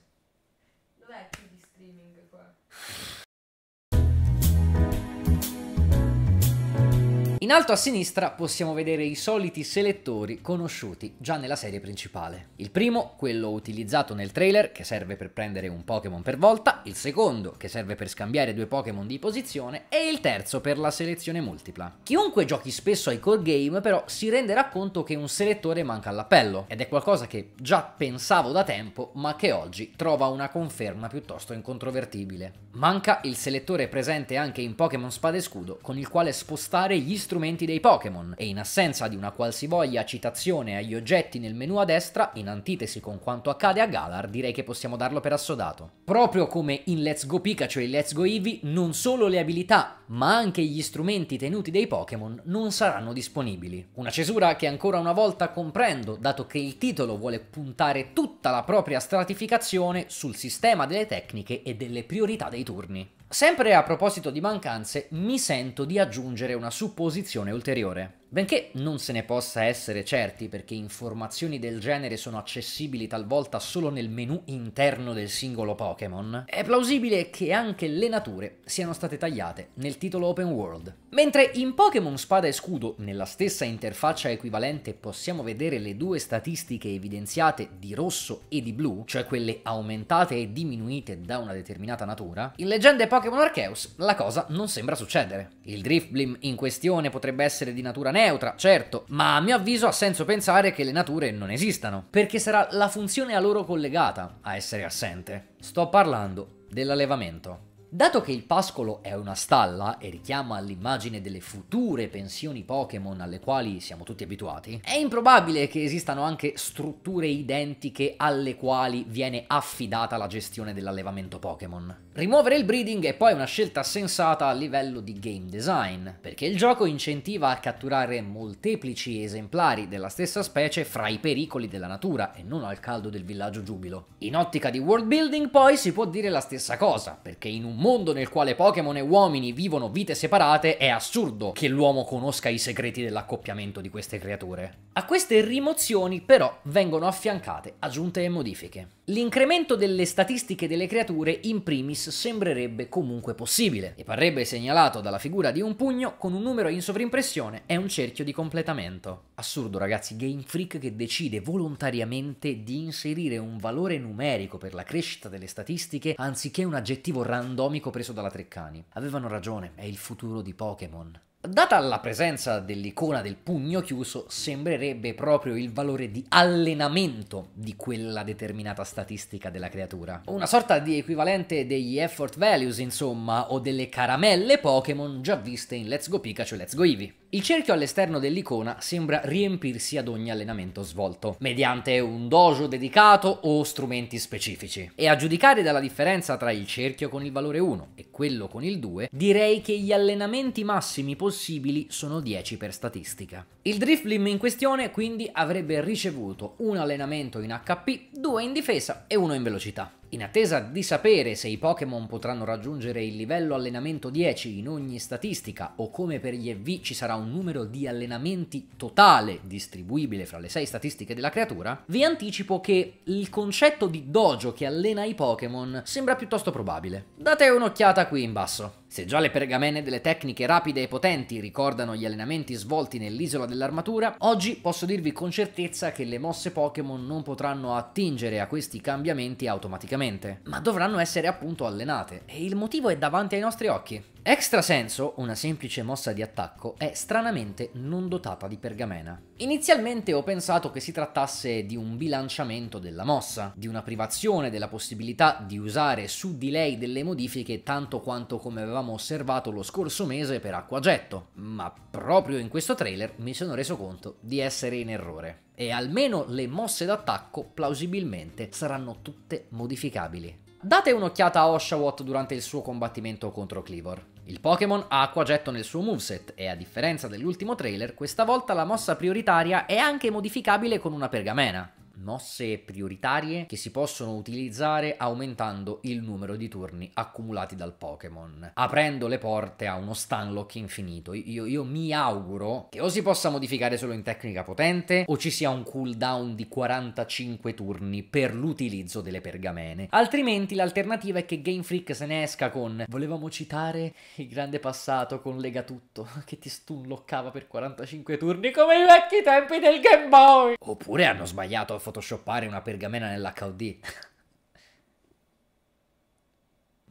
In alto a sinistra possiamo vedere i soliti selettori conosciuti già nella serie principale. Il primo, quello utilizzato nel trailer, che serve per prendere un Pokémon per volta, il secondo, che serve per scambiare due Pokémon di posizione, e il terzo per la selezione multipla. Chiunque giochi spesso ai core game però si renderà conto che un selettore manca all'appello, ed è qualcosa che già pensavo da tempo, ma che oggi trova una conferma piuttosto incontrovertibile. Manca il selettore presente anche in Pokémon Spada e Scudo, con il quale spostare gli strumenti strumenti dei Pokémon e in assenza di una qualsivoglia citazione agli oggetti nel menu a destra, in antitesi con quanto accade a Galar, direi che possiamo darlo per assodato. Proprio come in Let's Go Pikachu e Let's Go Eevee, non solo le abilità, ma anche gli strumenti tenuti dei Pokémon non saranno disponibili. Una cesura che ancora una volta comprendo, dato che il titolo vuole puntare tutta la propria stratificazione sul sistema delle tecniche e delle priorità dei turni. Sempre a proposito di mancanze, mi sento di aggiungere una supposizione ulteriore. Benché non se ne possa essere certi perché informazioni del genere sono accessibili talvolta solo nel menu interno del singolo Pokémon, è plausibile che anche le nature siano state tagliate nel titolo Open World. Mentre in Pokémon Spada e Scudo, nella stessa interfaccia equivalente, possiamo vedere le due statistiche evidenziate di rosso e di blu, cioè quelle aumentate e diminuite da una determinata natura, in Leggende Pokémon Arceus la cosa non sembra succedere. Il Driftblim in questione potrebbe essere di natura nera, neutra, certo, ma a mio avviso ha senso pensare che le nature non esistano, perché sarà la funzione a loro collegata a essere assente. Sto parlando dell'allevamento. Dato che il pascolo è una stalla e richiama l'immagine delle future pensioni Pokémon alle quali siamo tutti abituati, è improbabile che esistano anche strutture identiche alle quali viene affidata la gestione dell'allevamento Pokémon. Rimuovere il breeding è poi una scelta sensata a livello di game design, perché il gioco incentiva a catturare molteplici esemplari della stessa specie fra i pericoli della natura e non al caldo del villaggio giubilo. In ottica di world building poi si può dire la stessa cosa, perché in un mondo nel quale Pokémon e uomini vivono vite separate è assurdo che l'uomo conosca i segreti dell'accoppiamento di queste creature. A queste rimozioni però vengono affiancate aggiunte e modifiche. L'incremento delle statistiche delle creature in primis sembrerebbe comunque possibile e parrebbe segnalato dalla figura di un pugno con un numero in sovrimpressione e un cerchio di completamento. Assurdo ragazzi, Game Freak che decide volontariamente di inserire un valore numerico per la crescita delle statistiche anziché un aggettivo randomico preso dalla Treccani. Avevano ragione, è il futuro di Pokémon. Data la presenza dell'icona del pugno chiuso, sembrerebbe proprio il valore di allenamento di quella determinata statistica della creatura. Una sorta di equivalente degli effort values, insomma, o delle caramelle Pokémon già viste in Let's Go Pikachu e Let's Go Eevee. Il cerchio all'esterno dell'icona sembra riempirsi ad ogni allenamento svolto, mediante un dojo dedicato o strumenti specifici. E a giudicare dalla differenza tra il cerchio con il valore 1 e quello con il 2, direi che gli allenamenti massimi possibili sono 10 per statistica. Il Driflim in questione quindi avrebbe ricevuto un allenamento in HP, due in difesa e uno in velocità. In attesa di sapere se i Pokémon potranno raggiungere il livello allenamento 10 in ogni statistica o come per gli EV ci sarà un numero di allenamenti totale distribuibile fra le 6 statistiche della creatura, vi anticipo che il concetto di dojo che allena i Pokémon sembra piuttosto probabile. Date un'occhiata qui in basso. Se già le pergamene delle tecniche rapide e potenti ricordano gli allenamenti svolti nell'isola dell'armatura, oggi posso dirvi con certezza che le mosse Pokémon non potranno attingere a questi cambiamenti automaticamente, ma dovranno essere appunto allenate. E il motivo è davanti ai nostri occhi. Extrasenso, una semplice mossa di attacco, è stranamente non dotata di pergamena. Inizialmente ho pensato che si trattasse di un bilanciamento della mossa, di una privazione della possibilità di usare su di lei delle modifiche tanto quanto come avevamo osservato lo scorso mese per Acquagetto, ma proprio in questo trailer mi sono reso conto di essere in errore e almeno le mosse d'attacco plausibilmente saranno tutte modificabili. Date un'occhiata a Oshawott durante il suo combattimento contro Cleavor. Il Pokémon ha acquagetto nel suo moveset e a differenza dell'ultimo trailer, questa volta la mossa prioritaria è anche modificabile con una pergamena mosse prioritarie che si possono utilizzare aumentando il numero di turni accumulati dal Pokémon, aprendo le porte a uno stunlock infinito. Io, io mi auguro che o si possa modificare solo in tecnica potente o ci sia un cooldown di 45 turni per l'utilizzo delle pergamene. Altrimenti l'alternativa è che Game Freak se ne esca con volevamo citare il grande passato con Legatutto che ti stunloccava per 45 turni come i vecchi tempi del Game Boy. Oppure hanno sbagliato photoshoppare una pergamena nell'HD.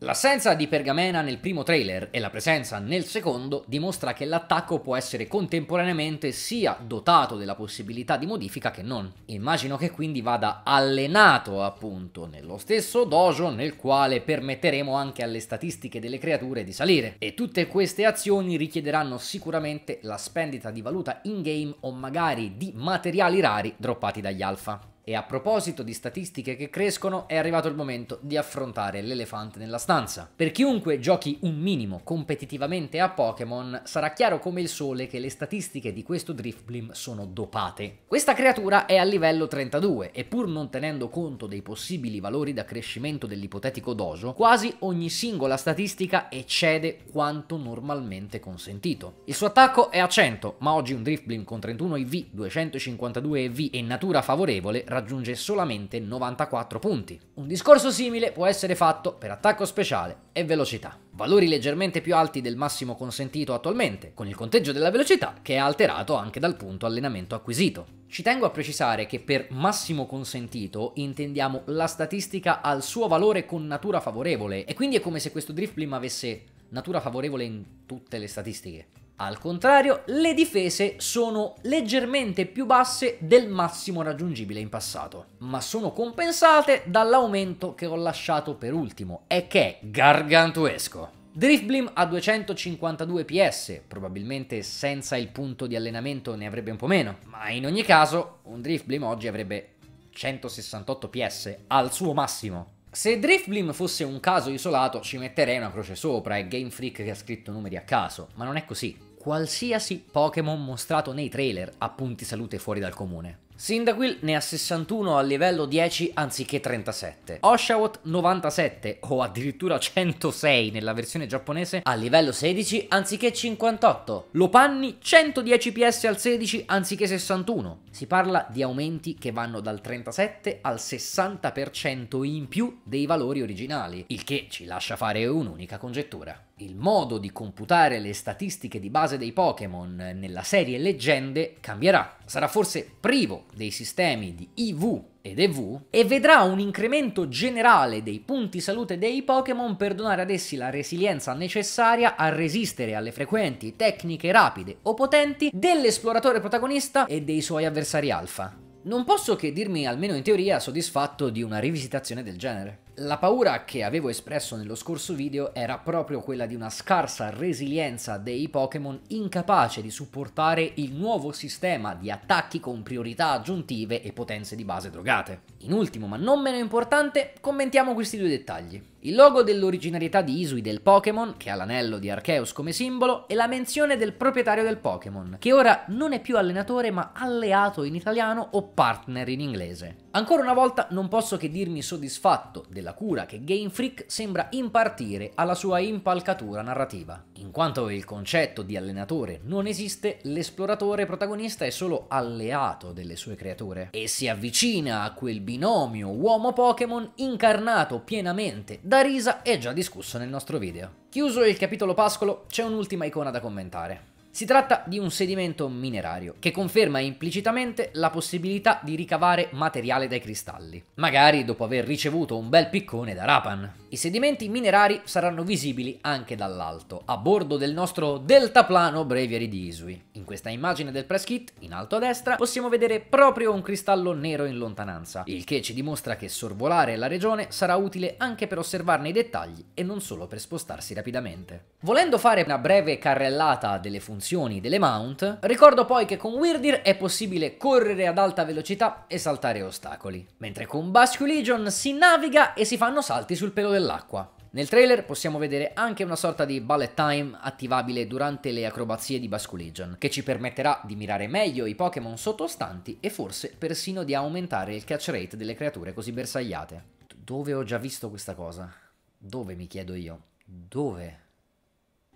L'assenza di pergamena nel primo trailer e la presenza nel secondo dimostra che l'attacco può essere contemporaneamente sia dotato della possibilità di modifica che non. Immagino che quindi vada allenato appunto nello stesso dojo nel quale permetteremo anche alle statistiche delle creature di salire e tutte queste azioni richiederanno sicuramente la spendita di valuta in game o magari di materiali rari droppati dagli alfa. E a proposito di statistiche che crescono, è arrivato il momento di affrontare l'elefante nella stanza. Per chiunque giochi un minimo competitivamente a Pokémon, sarà chiaro come il sole che le statistiche di questo Driftblim sono dopate. Questa creatura è a livello 32 e pur non tenendo conto dei possibili valori da crescimento dell'ipotetico doso, quasi ogni singola statistica eccede quanto normalmente consentito. Il suo attacco è a 100, ma oggi un Driftblim con 31 EV, 252 EV e natura favorevole raggiunge solamente 94 punti. Un discorso simile può essere fatto per attacco speciale e velocità, valori leggermente più alti del massimo consentito attualmente, con il conteggio della velocità che è alterato anche dal punto allenamento acquisito. Ci tengo a precisare che per massimo consentito intendiamo la statistica al suo valore con natura favorevole e quindi è come se questo drift blim avesse natura favorevole in tutte le statistiche. Al contrario, le difese sono leggermente più basse del massimo raggiungibile in passato, ma sono compensate dall'aumento che ho lasciato per ultimo e che è gargantuesco. Driftblim a 252 PS, probabilmente senza il punto di allenamento ne avrebbe un po' meno, ma in ogni caso un Driftblim oggi avrebbe 168 PS al suo massimo. Se Driftblim fosse un caso isolato ci metterei una croce sopra e Game Freak che ha scritto numeri a caso, ma non è così qualsiasi Pokémon mostrato nei trailer, a punti salute fuori dal comune. Cyndaquil ne ha 61 al livello 10 anziché 37, Oshawott 97 o addirittura 106 nella versione giapponese al livello 16 anziché 58, Lopanni 110 PS al 16 anziché 61. Si parla di aumenti che vanno dal 37 al 60% in più dei valori originali, il che ci lascia fare un'unica congettura il modo di computare le statistiche di base dei Pokémon nella serie Leggende cambierà. Sarà forse privo dei sistemi di IV ed EV e vedrà un incremento generale dei punti salute dei Pokémon per donare ad essi la resilienza necessaria a resistere alle frequenti tecniche rapide o potenti dell'esploratore protagonista e dei suoi avversari alfa. Non posso che dirmi, almeno in teoria, soddisfatto di una rivisitazione del genere. La paura che avevo espresso nello scorso video era proprio quella di una scarsa resilienza dei Pokémon incapace di supportare il nuovo sistema di attacchi con priorità aggiuntive e potenze di base drogate. In ultimo, ma non meno importante, commentiamo questi due dettagli. Il logo dell'originarietà di Isui del Pokémon, che ha l'anello di Arceus come simbolo, e la menzione del proprietario del Pokémon, che ora non è più allenatore ma alleato in italiano o partner in inglese. Ancora una volta non posso che dirmi soddisfatto del della cura che Game Freak sembra impartire alla sua impalcatura narrativa. In quanto il concetto di allenatore non esiste, l'esploratore protagonista è solo alleato delle sue creature e si avvicina a quel binomio uomo-Pokémon incarnato pienamente da risa e già discusso nel nostro video. Chiuso il capitolo pascolo, c'è un'ultima icona da commentare. Si tratta di un sedimento minerario che conferma implicitamente la possibilità di ricavare materiale dai cristalli, magari dopo aver ricevuto un bel piccone da Rapan. I sedimenti minerari saranno visibili anche dall'alto, a bordo del nostro deltaplano Breviary di Isui. In questa immagine del press kit, in alto a destra, possiamo vedere proprio un cristallo nero in lontananza, il che ci dimostra che sorvolare la regione sarà utile anche per osservarne i dettagli e non solo per spostarsi rapidamente. Volendo fare una breve carrellata delle funzioni funzioni delle mount. Ricordo poi che con Weirdir è possibile correre ad alta velocità e saltare ostacoli, mentre con Basque Legion si naviga e si fanno salti sul pelo dell'acqua. Nel trailer possiamo vedere anche una sorta di bullet time attivabile durante le acrobazie di Basque Legion, che ci permetterà di mirare meglio i Pokémon sottostanti e forse persino di aumentare il catch rate delle creature così bersagliate. Dove ho già visto questa cosa? Dove mi chiedo io? Dove?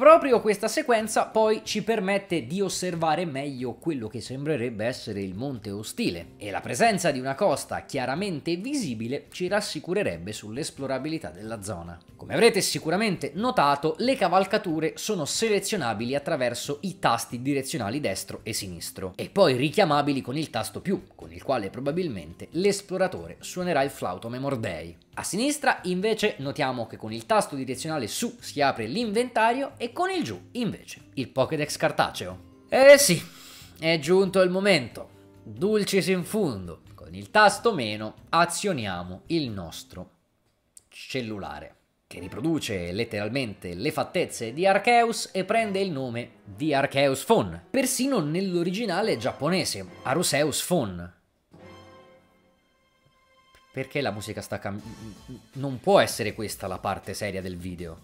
Proprio questa sequenza poi ci permette di osservare meglio quello che sembrerebbe essere il monte ostile e la presenza di una costa chiaramente visibile ci rassicurerebbe sull'esplorabilità della zona. Come avrete sicuramente notato le cavalcature sono selezionabili attraverso i tasti direzionali destro e sinistro e poi richiamabili con il tasto più con il quale probabilmente l'esploratore suonerà il flauto Memordei. A sinistra invece notiamo che con il tasto direzionale su si apre l'inventario e con il giù invece il Pokédex cartaceo. Eh sì, è giunto il momento. Dulcis in fundo. Con il tasto meno azioniamo il nostro cellulare che riproduce letteralmente le fattezze di Arceus e prende il nome di Arceus Phone, persino nell'originale giapponese, Aruseus Phone, perché la musica sta cambiando? Non può essere questa la parte seria del video.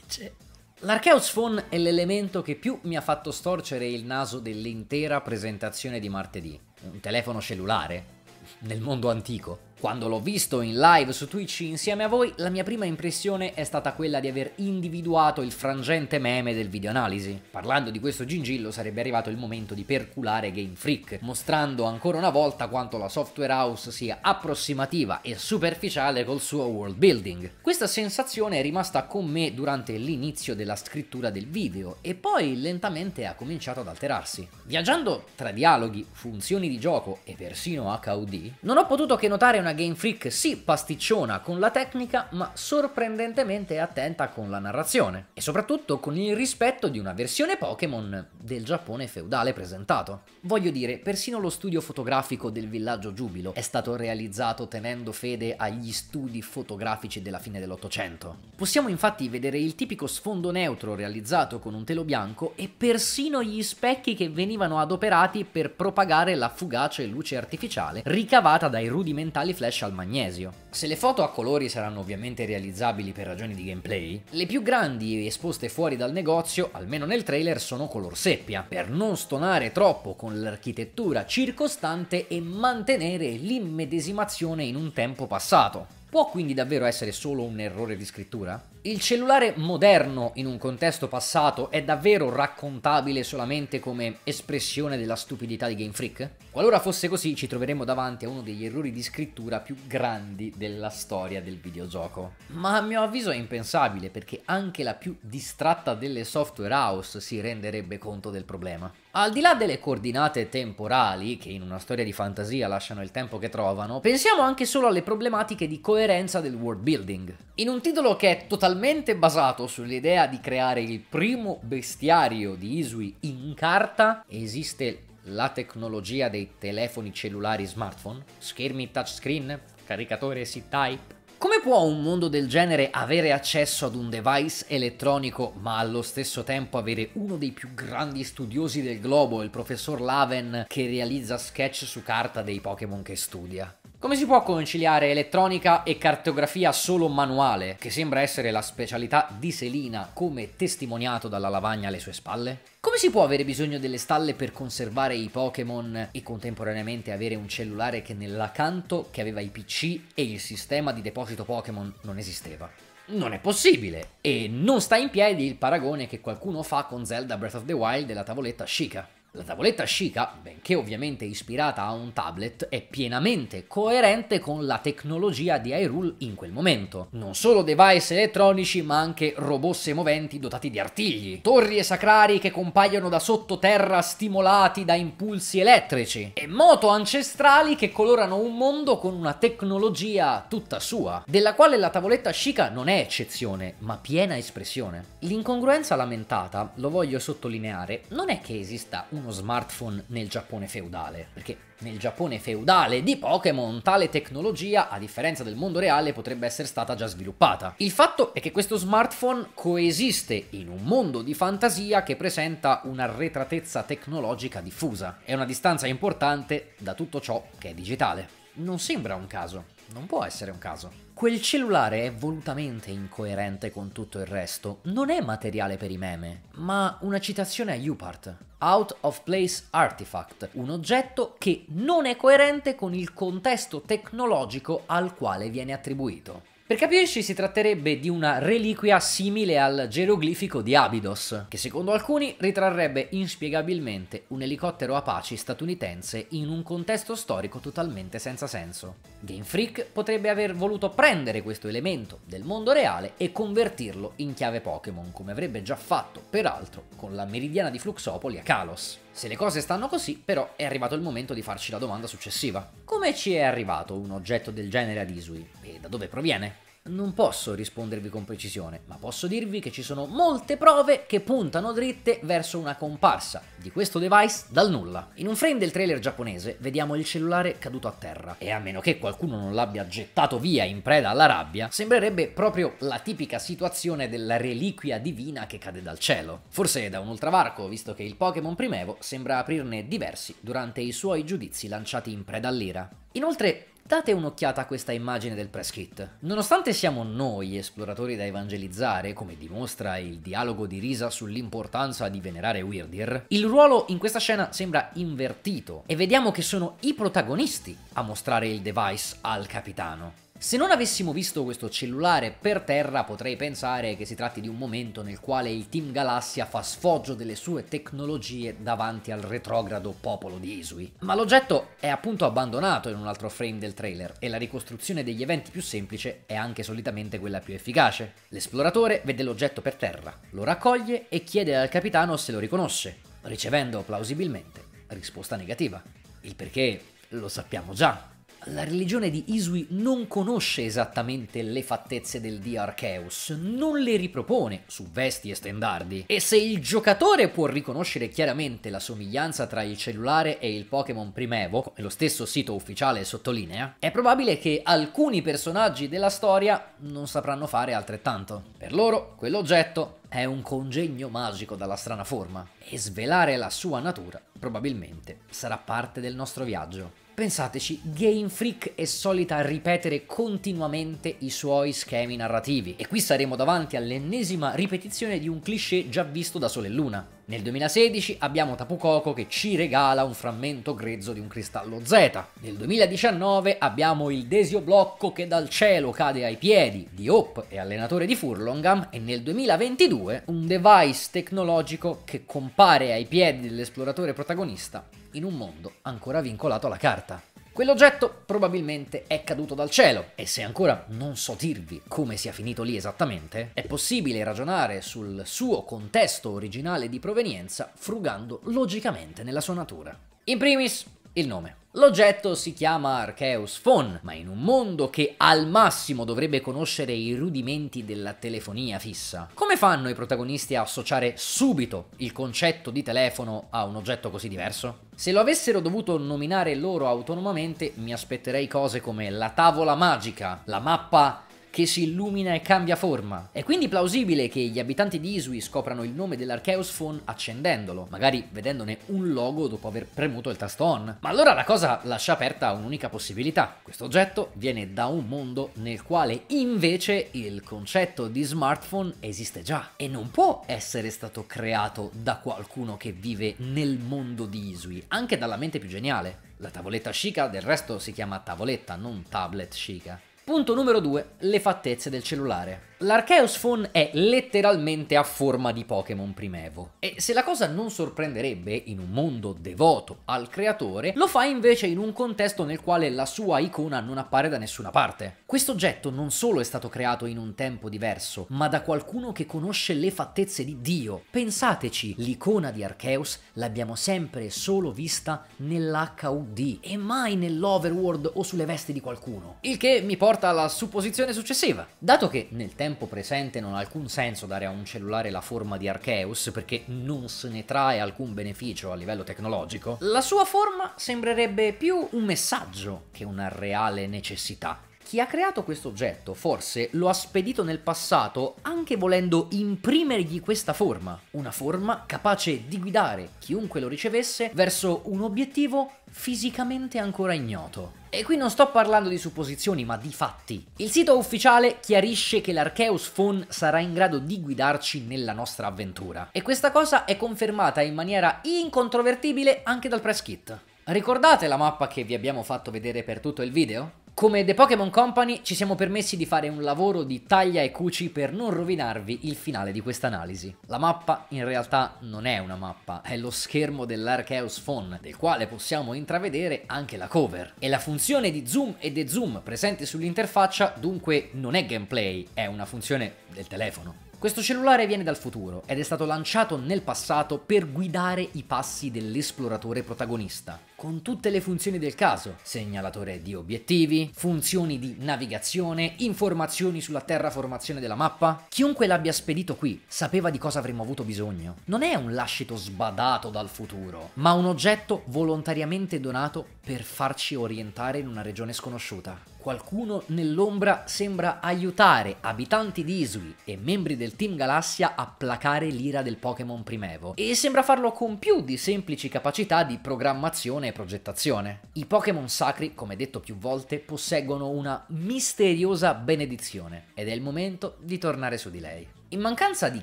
Invece... L'Archeus Phone è l'elemento che più mi ha fatto storcere il naso dell'intera presentazione di martedì. Un telefono cellulare? Nel mondo antico. Quando l'ho visto in live su Twitch insieme a voi, la mia prima impressione è stata quella di aver individuato il frangente meme del videoanalisi. Parlando di questo gingillo sarebbe arrivato il momento di perculare Game Freak, mostrando ancora una volta quanto la software house sia approssimativa e superficiale col suo world building. Questa sensazione è rimasta con me durante l'inizio della scrittura del video e poi lentamente ha cominciato ad alterarsi. Viaggiando tra dialoghi, funzioni di gioco e persino HUD, non ho potuto che notare una Game Freak sì pasticciona con la tecnica, ma sorprendentemente attenta con la narrazione, e soprattutto con il rispetto di una versione Pokémon del Giappone feudale presentato. Voglio dire, persino lo studio fotografico del villaggio Giubilo è stato realizzato tenendo fede agli studi fotografici della fine dell'Ottocento. Possiamo infatti vedere il tipico sfondo neutro realizzato con un telo bianco e persino gli specchi che venivano adoperati per propagare la fugace luce artificiale ricavata dai rudimentali flash al magnesio. Se le foto a colori saranno ovviamente realizzabili per ragioni di gameplay, le più grandi esposte fuori dal negozio, almeno nel trailer, sono color seppia, per non stonare troppo con l'architettura circostante e mantenere l'immedesimazione in un tempo passato. Può quindi davvero essere solo un errore di scrittura? Il cellulare moderno in un contesto passato è davvero raccontabile solamente come espressione della stupidità di Game Freak? Qualora fosse così ci troveremmo davanti a uno degli errori di scrittura più grandi della storia del videogioco. Ma a mio avviso è impensabile perché anche la più distratta delle software house si renderebbe conto del problema. Al di là delle coordinate temporali, che in una storia di fantasia lasciano il tempo che trovano, pensiamo anche solo alle problematiche di coerenza del world building. In un titolo che è totalmente talmente basato sull'idea di creare il primo bestiario di Isui in carta, esiste la tecnologia dei telefoni cellulari smartphone, schermi touchscreen, caricatore C-Type. Come può un mondo del genere avere accesso ad un device elettronico ma allo stesso tempo avere uno dei più grandi studiosi del globo, il professor Laven, che realizza sketch su carta dei Pokémon che studia? Come si può conciliare elettronica e cartografia solo manuale, che sembra essere la specialità di Selina, come testimoniato dalla lavagna alle sue spalle? Come si può avere bisogno delle stalle per conservare i Pokémon e contemporaneamente avere un cellulare che nell'accanto che aveva i PC e il sistema di deposito Pokémon non esisteva? Non è possibile e non sta in piedi il paragone che qualcuno fa con Zelda Breath of the Wild della tavoletta Shika. La tavoletta Shika, benché ovviamente ispirata a un tablet, è pienamente coerente con la tecnologia di Hyrule in quel momento. Non solo device elettronici, ma anche robot semoventi dotati di artigli, torri e sacrari che compaiono da sottoterra stimolati da impulsi elettrici, e moto ancestrali che colorano un mondo con una tecnologia tutta sua, della quale la tavoletta Shika non è eccezione, ma piena espressione. L'incongruenza lamentata, lo voglio sottolineare, non è che esista un uno smartphone nel Giappone feudale, perché nel Giappone feudale di Pokémon tale tecnologia, a differenza del mondo reale, potrebbe essere stata già sviluppata. Il fatto è che questo smartphone coesiste in un mondo di fantasia che presenta un'arretratezza tecnologica diffusa e una distanza importante da tutto ciò che è digitale. Non sembra un caso, non può essere un caso. Quel cellulare è volutamente incoerente con tutto il resto, non è materiale per i meme, ma una citazione a Upart. Out of place artifact, un oggetto che non è coerente con il contesto tecnologico al quale viene attribuito. Per capirci si tratterebbe di una reliquia simile al geroglifico di Abydos, che secondo alcuni ritrarrebbe inspiegabilmente un elicottero Apache statunitense in un contesto storico totalmente senza senso. Game Freak potrebbe aver voluto prendere questo elemento del mondo reale e convertirlo in chiave Pokémon, come avrebbe già fatto, peraltro, con la meridiana di Fluxopoli a Kalos. Se le cose stanno così, però, è arrivato il momento di farci la domanda successiva. Come ci è arrivato un oggetto del genere ad Isui? E da dove proviene? Non posso rispondervi con precisione, ma posso dirvi che ci sono molte prove che puntano dritte verso una comparsa di questo device dal nulla. In un frame del trailer giapponese vediamo il cellulare caduto a terra e a meno che qualcuno non l'abbia gettato via in preda alla rabbia, sembrerebbe proprio la tipica situazione della reliquia divina che cade dal cielo. Forse da un ultravarco, visto che il Pokémon primevo sembra aprirne diversi durante i suoi giudizi lanciati in preda all'ira. Inoltre Date un'occhiata a questa immagine del press kit. Nonostante siamo noi esploratori da evangelizzare, come dimostra il dialogo di Risa sull'importanza di venerare Weirdir, il ruolo in questa scena sembra invertito e vediamo che sono i protagonisti a mostrare il device al capitano. Se non avessimo visto questo cellulare per terra potrei pensare che si tratti di un momento nel quale il Team Galassia fa sfoggio delle sue tecnologie davanti al retrogrado popolo di Isui. Ma l'oggetto è appunto abbandonato in un altro frame del trailer e la ricostruzione degli eventi più semplice è anche solitamente quella più efficace. L'esploratore vede l'oggetto per terra, lo raccoglie e chiede al capitano se lo riconosce, ricevendo plausibilmente risposta negativa. Il perché lo sappiamo già. La religione di Isui non conosce esattamente le fattezze del dio Archeus, non le ripropone su vesti e stendardi. E se il giocatore può riconoscere chiaramente la somiglianza tra il cellulare e il Pokémon primevo, come lo stesso sito ufficiale sottolinea, è probabile che alcuni personaggi della storia non sapranno fare altrettanto. Per loro, quell'oggetto è un congegno magico dalla strana forma e svelare la sua natura probabilmente sarà parte del nostro viaggio. Pensateci, Game Freak è solita ripetere continuamente i suoi schemi narrativi e qui saremo davanti all'ennesima ripetizione di un cliché già visto da Sole e Luna. Nel 2016 abbiamo Tapu Koko che ci regala un frammento grezzo di un cristallo Z. Nel 2019 abbiamo il Desio Blocco che dal cielo cade ai piedi di Hope e allenatore di Furlongam e nel 2022 un device tecnologico che compare ai piedi dell'esploratore protagonista in un mondo ancora vincolato alla carta. Quell'oggetto probabilmente è caduto dal cielo e se ancora non so dirvi come sia finito lì esattamente, è possibile ragionare sul suo contesto originale di provenienza frugando logicamente nella sua natura. In primis, il nome. L'oggetto si chiama Arceus Phone, ma in un mondo che al massimo dovrebbe conoscere i rudimenti della telefonia fissa, come fanno i protagonisti a associare subito il concetto di telefono a un oggetto così diverso? Se lo avessero dovuto nominare loro autonomamente, mi aspetterei cose come la tavola magica, la mappa che si illumina e cambia forma. È quindi plausibile che gli abitanti di Isui scoprano il nome dell'Archeus Phone accendendolo, magari vedendone un logo dopo aver premuto il tasto on. Ma allora la cosa lascia aperta un'unica possibilità. Questo oggetto viene da un mondo nel quale invece il concetto di smartphone esiste già e non può essere stato creato da qualcuno che vive nel mondo di Isui, anche dalla mente più geniale. La tavoletta Shika del resto si chiama tavoletta, non tablet Shika. Punto numero 2, le fattezze del cellulare. L'Archeos Phone è letteralmente a forma di Pokémon primevo e se la cosa non sorprenderebbe in un mondo devoto al creatore, lo fa invece in un contesto nel quale la sua icona non appare da nessuna parte. Questo oggetto non solo è stato creato in un tempo diverso, ma da qualcuno che conosce le fattezze di Dio. Pensateci, l'icona di Archeus l'abbiamo sempre e solo vista nell'HUD e mai nell'Overworld o sulle vesti di qualcuno. Il che mi porta alla supposizione successiva. Dato che nel tempo tempo presente non ha alcun senso dare a un cellulare la forma di Arceus perché non se ne trae alcun beneficio a livello tecnologico, la sua forma sembrerebbe più un messaggio che una reale necessità chi ha creato questo oggetto forse lo ha spedito nel passato anche volendo imprimergli questa forma, una forma capace di guidare chiunque lo ricevesse verso un obiettivo fisicamente ancora ignoto. E qui non sto parlando di supposizioni, ma di fatti. Il sito ufficiale chiarisce che l'Archeus Phone sarà in grado di guidarci nella nostra avventura. E questa cosa è confermata in maniera incontrovertibile anche dal press kit. Ricordate la mappa che vi abbiamo fatto vedere per tutto il video? Come The Pokémon Company ci siamo permessi di fare un lavoro di taglia e cuci per non rovinarvi il finale di quest'analisi. La mappa in realtà non è una mappa, è lo schermo dell'Archeus Phone, del quale possiamo intravedere anche la cover. E la funzione di zoom e de zoom presente sull'interfaccia dunque non è gameplay, è una funzione del telefono. Questo cellulare viene dal futuro ed è stato lanciato nel passato per guidare i passi dell'esploratore protagonista, con tutte le funzioni del caso, segnalatore di obiettivi, funzioni di navigazione, informazioni sulla terraformazione della mappa. Chiunque l'abbia spedito qui sapeva di cosa avremmo avuto bisogno. Non è un lascito sbadato dal futuro, ma un oggetto volontariamente donato per farci orientare in una regione sconosciuta. Qualcuno nell'ombra sembra aiutare abitanti di Isui e membri del Team Galassia a placare l'ira del Pokémon primevo e sembra farlo con più di semplici capacità di programmazione e progettazione. I Pokémon sacri, come detto più volte, posseggono una misteriosa benedizione ed è il momento di tornare su di lei. In mancanza di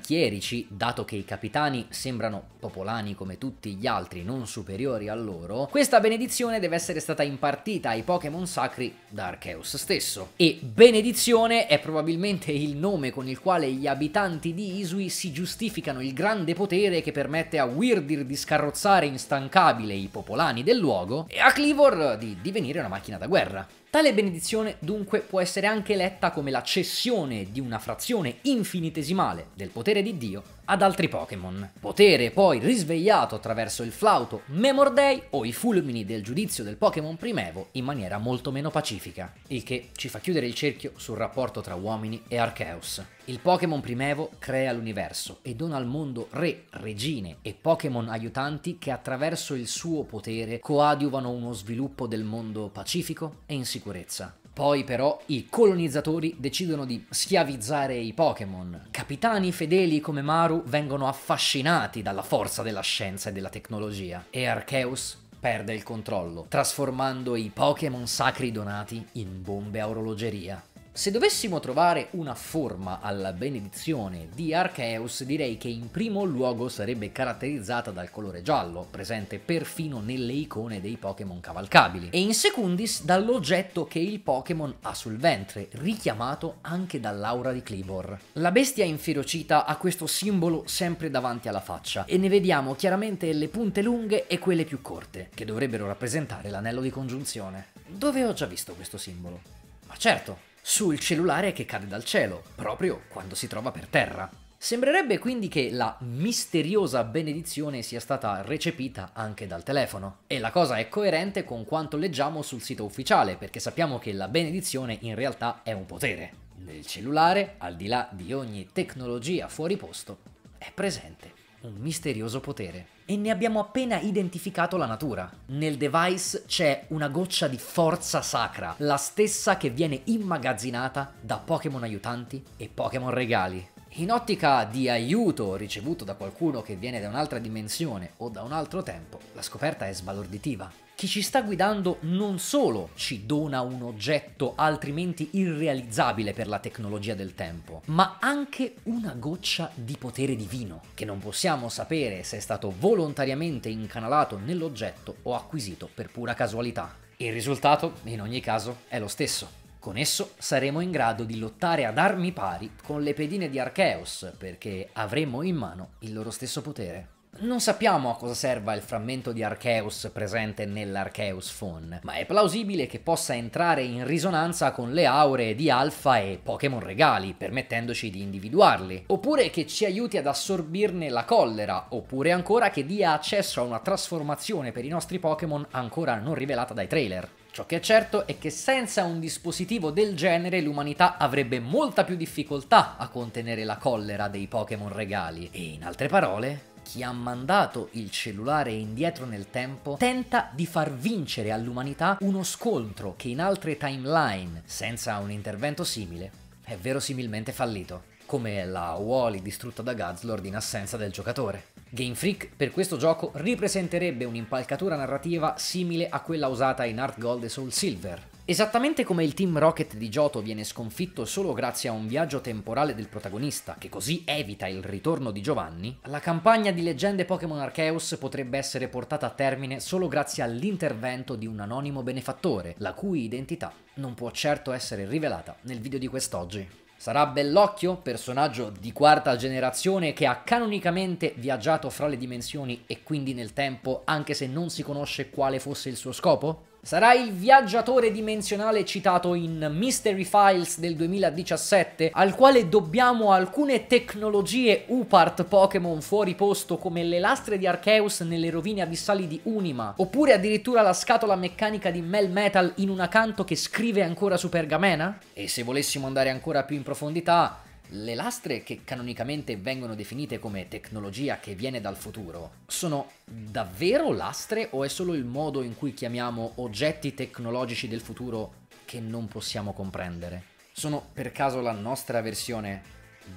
chierici, dato che i capitani sembrano popolani come tutti gli altri, non superiori a loro, questa benedizione deve essere stata impartita ai Pokémon sacri da Arceus stesso. E benedizione è probabilmente il nome con il quale gli abitanti di Isui si giustificano il grande potere che permette a Weirdir di scarrozzare instancabile i popolani del luogo e a Clivor di divenire una macchina da guerra. Tale benedizione dunque può essere anche letta come la cessione di una frazione infinitesimale del potere di Dio ad altri Pokémon. Potere poi risvegliato attraverso il flauto Memor Day o i fulmini del giudizio del Pokémon primevo in maniera molto meno pacifica, il che ci fa chiudere il cerchio sul rapporto tra uomini e Arceus. Il Pokémon primevo crea l'universo e dona al mondo re, regine e Pokémon aiutanti che attraverso il suo potere coadiuvano uno sviluppo del mondo pacifico e in sicurezza. Poi però i colonizzatori decidono di schiavizzare i Pokémon. Capitani fedeli come Maru vengono affascinati dalla forza della scienza e della tecnologia e Arceus perde il controllo, trasformando i Pokémon sacri donati in bombe a orologeria. Se dovessimo trovare una forma alla benedizione di Archeus, direi che in primo luogo sarebbe caratterizzata dal colore giallo, presente perfino nelle icone dei Pokémon cavalcabili, e in secundis dall'oggetto che il Pokémon ha sul ventre, richiamato anche dall'aura di Cleavor. La bestia inferocita ha questo simbolo sempre davanti alla faccia, e ne vediamo chiaramente le punte lunghe e quelle più corte, che dovrebbero rappresentare l'anello di congiunzione. Dove ho già visto questo simbolo? Ma certo, sul cellulare che cade dal cielo, proprio quando si trova per terra. Sembrerebbe quindi che la misteriosa benedizione sia stata recepita anche dal telefono. E la cosa è coerente con quanto leggiamo sul sito ufficiale, perché sappiamo che la benedizione in realtà è un potere. Nel cellulare, al di là di ogni tecnologia fuori posto, è presente un misterioso potere e ne abbiamo appena identificato la natura. Nel device c'è una goccia di forza sacra, la stessa che viene immagazzinata da Pokémon aiutanti e Pokémon regali. In ottica di aiuto ricevuto da qualcuno che viene da un'altra dimensione o da un altro tempo, la scoperta è sbalorditiva. Chi ci sta guidando non solo ci dona un oggetto altrimenti irrealizzabile per la tecnologia del tempo, ma anche una goccia di potere divino, che non possiamo sapere se è stato volontariamente incanalato nell'oggetto o acquisito per pura casualità. Il risultato, in ogni caso, è lo stesso. Con esso saremo in grado di lottare ad armi pari con le pedine di Archeos, perché avremo in mano il loro stesso potere. Non sappiamo a cosa serva il frammento di Arceus presente nell'Arceus Phone, ma è plausibile che possa entrare in risonanza con le auree di Alpha e Pokémon regali, permettendoci di individuarli, oppure che ci aiuti ad assorbirne la collera, oppure ancora che dia accesso a una trasformazione per i nostri Pokémon ancora non rivelata dai trailer. Ciò che è certo è che senza un dispositivo del genere l'umanità avrebbe molta più difficoltà a contenere la collera dei Pokémon regali. E in altre parole, chi ha mandato il cellulare indietro nel tempo tenta di far vincere all'umanità uno scontro che in altre timeline, senza un intervento simile, è verosimilmente fallito, come la Wally distrutta da Gazlord in assenza del giocatore. Game Freak per questo gioco ripresenterebbe un'impalcatura narrativa simile a quella usata in Art Gold e Soul Silver, Esattamente come il Team Rocket di Giotto viene sconfitto solo grazie a un viaggio temporale del protagonista, che così evita il ritorno di Giovanni, la campagna di leggende Pokémon Arceus potrebbe essere portata a termine solo grazie all'intervento di un anonimo benefattore, la cui identità non può certo essere rivelata nel video di quest'oggi. Sarà Bellocchio, personaggio di quarta generazione che ha canonicamente viaggiato fra le dimensioni e quindi nel tempo, anche se non si conosce quale fosse il suo scopo? Sarà il viaggiatore dimensionale citato in Mystery Files del 2017, al quale dobbiamo alcune tecnologie UPART Pokémon fuori posto come le lastre di Arceus nelle rovine abissali di Unima, oppure addirittura la scatola meccanica di Mel Metal in un accanto che scrive ancora su pergamena? E se volessimo andare ancora più in profondità, le lastre che canonicamente vengono definite come tecnologia che viene dal futuro sono davvero lastre o è solo il modo in cui chiamiamo oggetti tecnologici del futuro che non possiamo comprendere? Sono per caso la nostra versione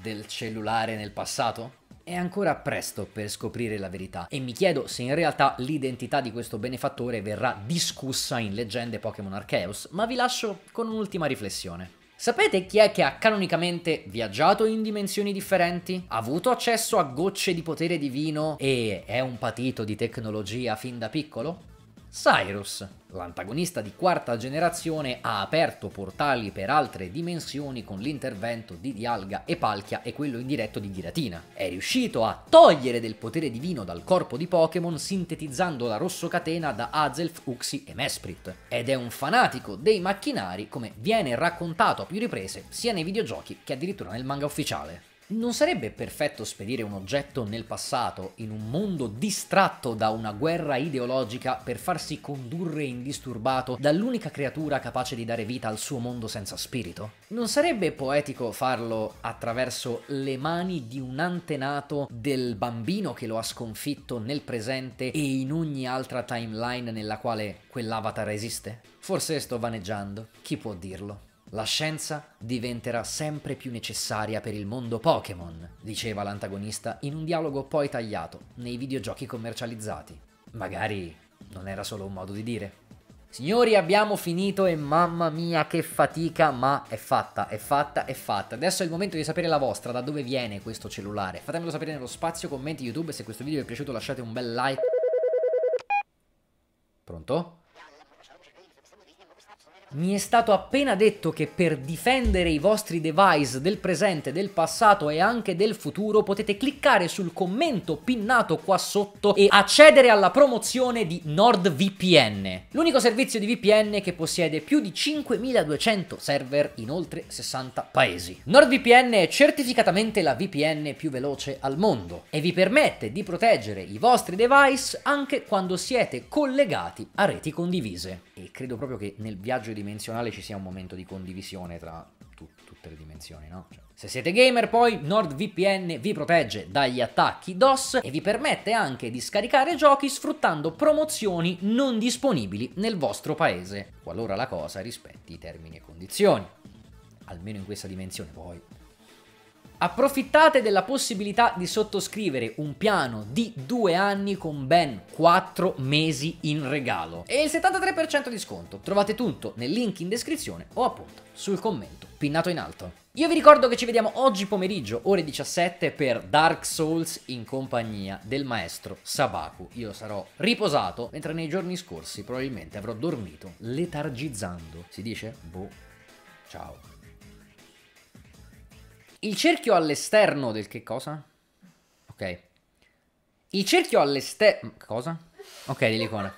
del cellulare nel passato? È ancora presto per scoprire la verità e mi chiedo se in realtà l'identità di questo benefattore verrà discussa in leggende Pokémon Arceus, ma vi lascio con un'ultima riflessione. Sapete chi è che ha canonicamente viaggiato in dimensioni differenti? Ha avuto accesso a gocce di potere divino e è un patito di tecnologia fin da piccolo? Cyrus, l'antagonista di quarta generazione, ha aperto portali per altre dimensioni con l'intervento di Dialga e Palkia e quello indiretto di Giratina. È riuscito a togliere del potere divino dal corpo di Pokémon sintetizzando la rosso catena da Azelf, Uxie e Mesprit. Ed è un fanatico dei macchinari come viene raccontato a più riprese sia nei videogiochi che addirittura nel manga ufficiale. Non sarebbe perfetto spedire un oggetto nel passato, in un mondo distratto da una guerra ideologica, per farsi condurre indisturbato dall'unica creatura capace di dare vita al suo mondo senza spirito? Non sarebbe poetico farlo attraverso le mani di un antenato del bambino che lo ha sconfitto nel presente e in ogni altra timeline nella quale quell'avatar esiste? Forse sto vaneggiando, chi può dirlo? La scienza diventerà sempre più necessaria per il mondo Pokémon, diceva l'antagonista in un dialogo poi tagliato nei videogiochi commercializzati. Magari non era solo un modo di dire. Signori, abbiamo finito e mamma mia che fatica, ma è fatta, è fatta, è fatta. Adesso è il momento di sapere la vostra, da dove viene questo cellulare. Fatemelo sapere nello spazio, commenti YouTube, se questo video vi è piaciuto lasciate un bel like. Pronto? Mi è stato appena detto che per difendere i vostri device del presente, del passato e anche del futuro potete cliccare sul commento pinnato qua sotto e accedere alla promozione di NordVPN, l'unico servizio di VPN che possiede più di 5200 server in oltre 60 paesi. NordVPN è certificatamente la VPN più veloce al mondo e vi permette di proteggere i vostri device anche quando siete collegati a reti condivise e credo proprio che nel viaggio dimensionale ci sia un momento di condivisione tra tut- tutte le dimensioni, no? Cioè, se siete gamer poi NordVPN vi protegge dagli attacchi DOS e vi permette anche di scaricare giochi sfruttando promozioni non disponibili nel vostro paese, qualora la cosa rispetti i termini e condizioni. Almeno in questa dimensione poi. Approfittate della possibilità di sottoscrivere un piano di due anni con ben quattro mesi in regalo e il 73% di sconto. Trovate tutto nel link in descrizione o appunto sul commento pinnato in alto. Io vi ricordo che ci vediamo oggi pomeriggio, ore 17, per Dark Souls in compagnia del maestro Sabaku. Io sarò riposato, mentre nei giorni scorsi probabilmente avrò dormito letargizzando. Si dice? Boh. Ciao. Il cerchio all'esterno del che cosa? Ok. Il cerchio all'esterno... Cosa? Ok, dell'icona.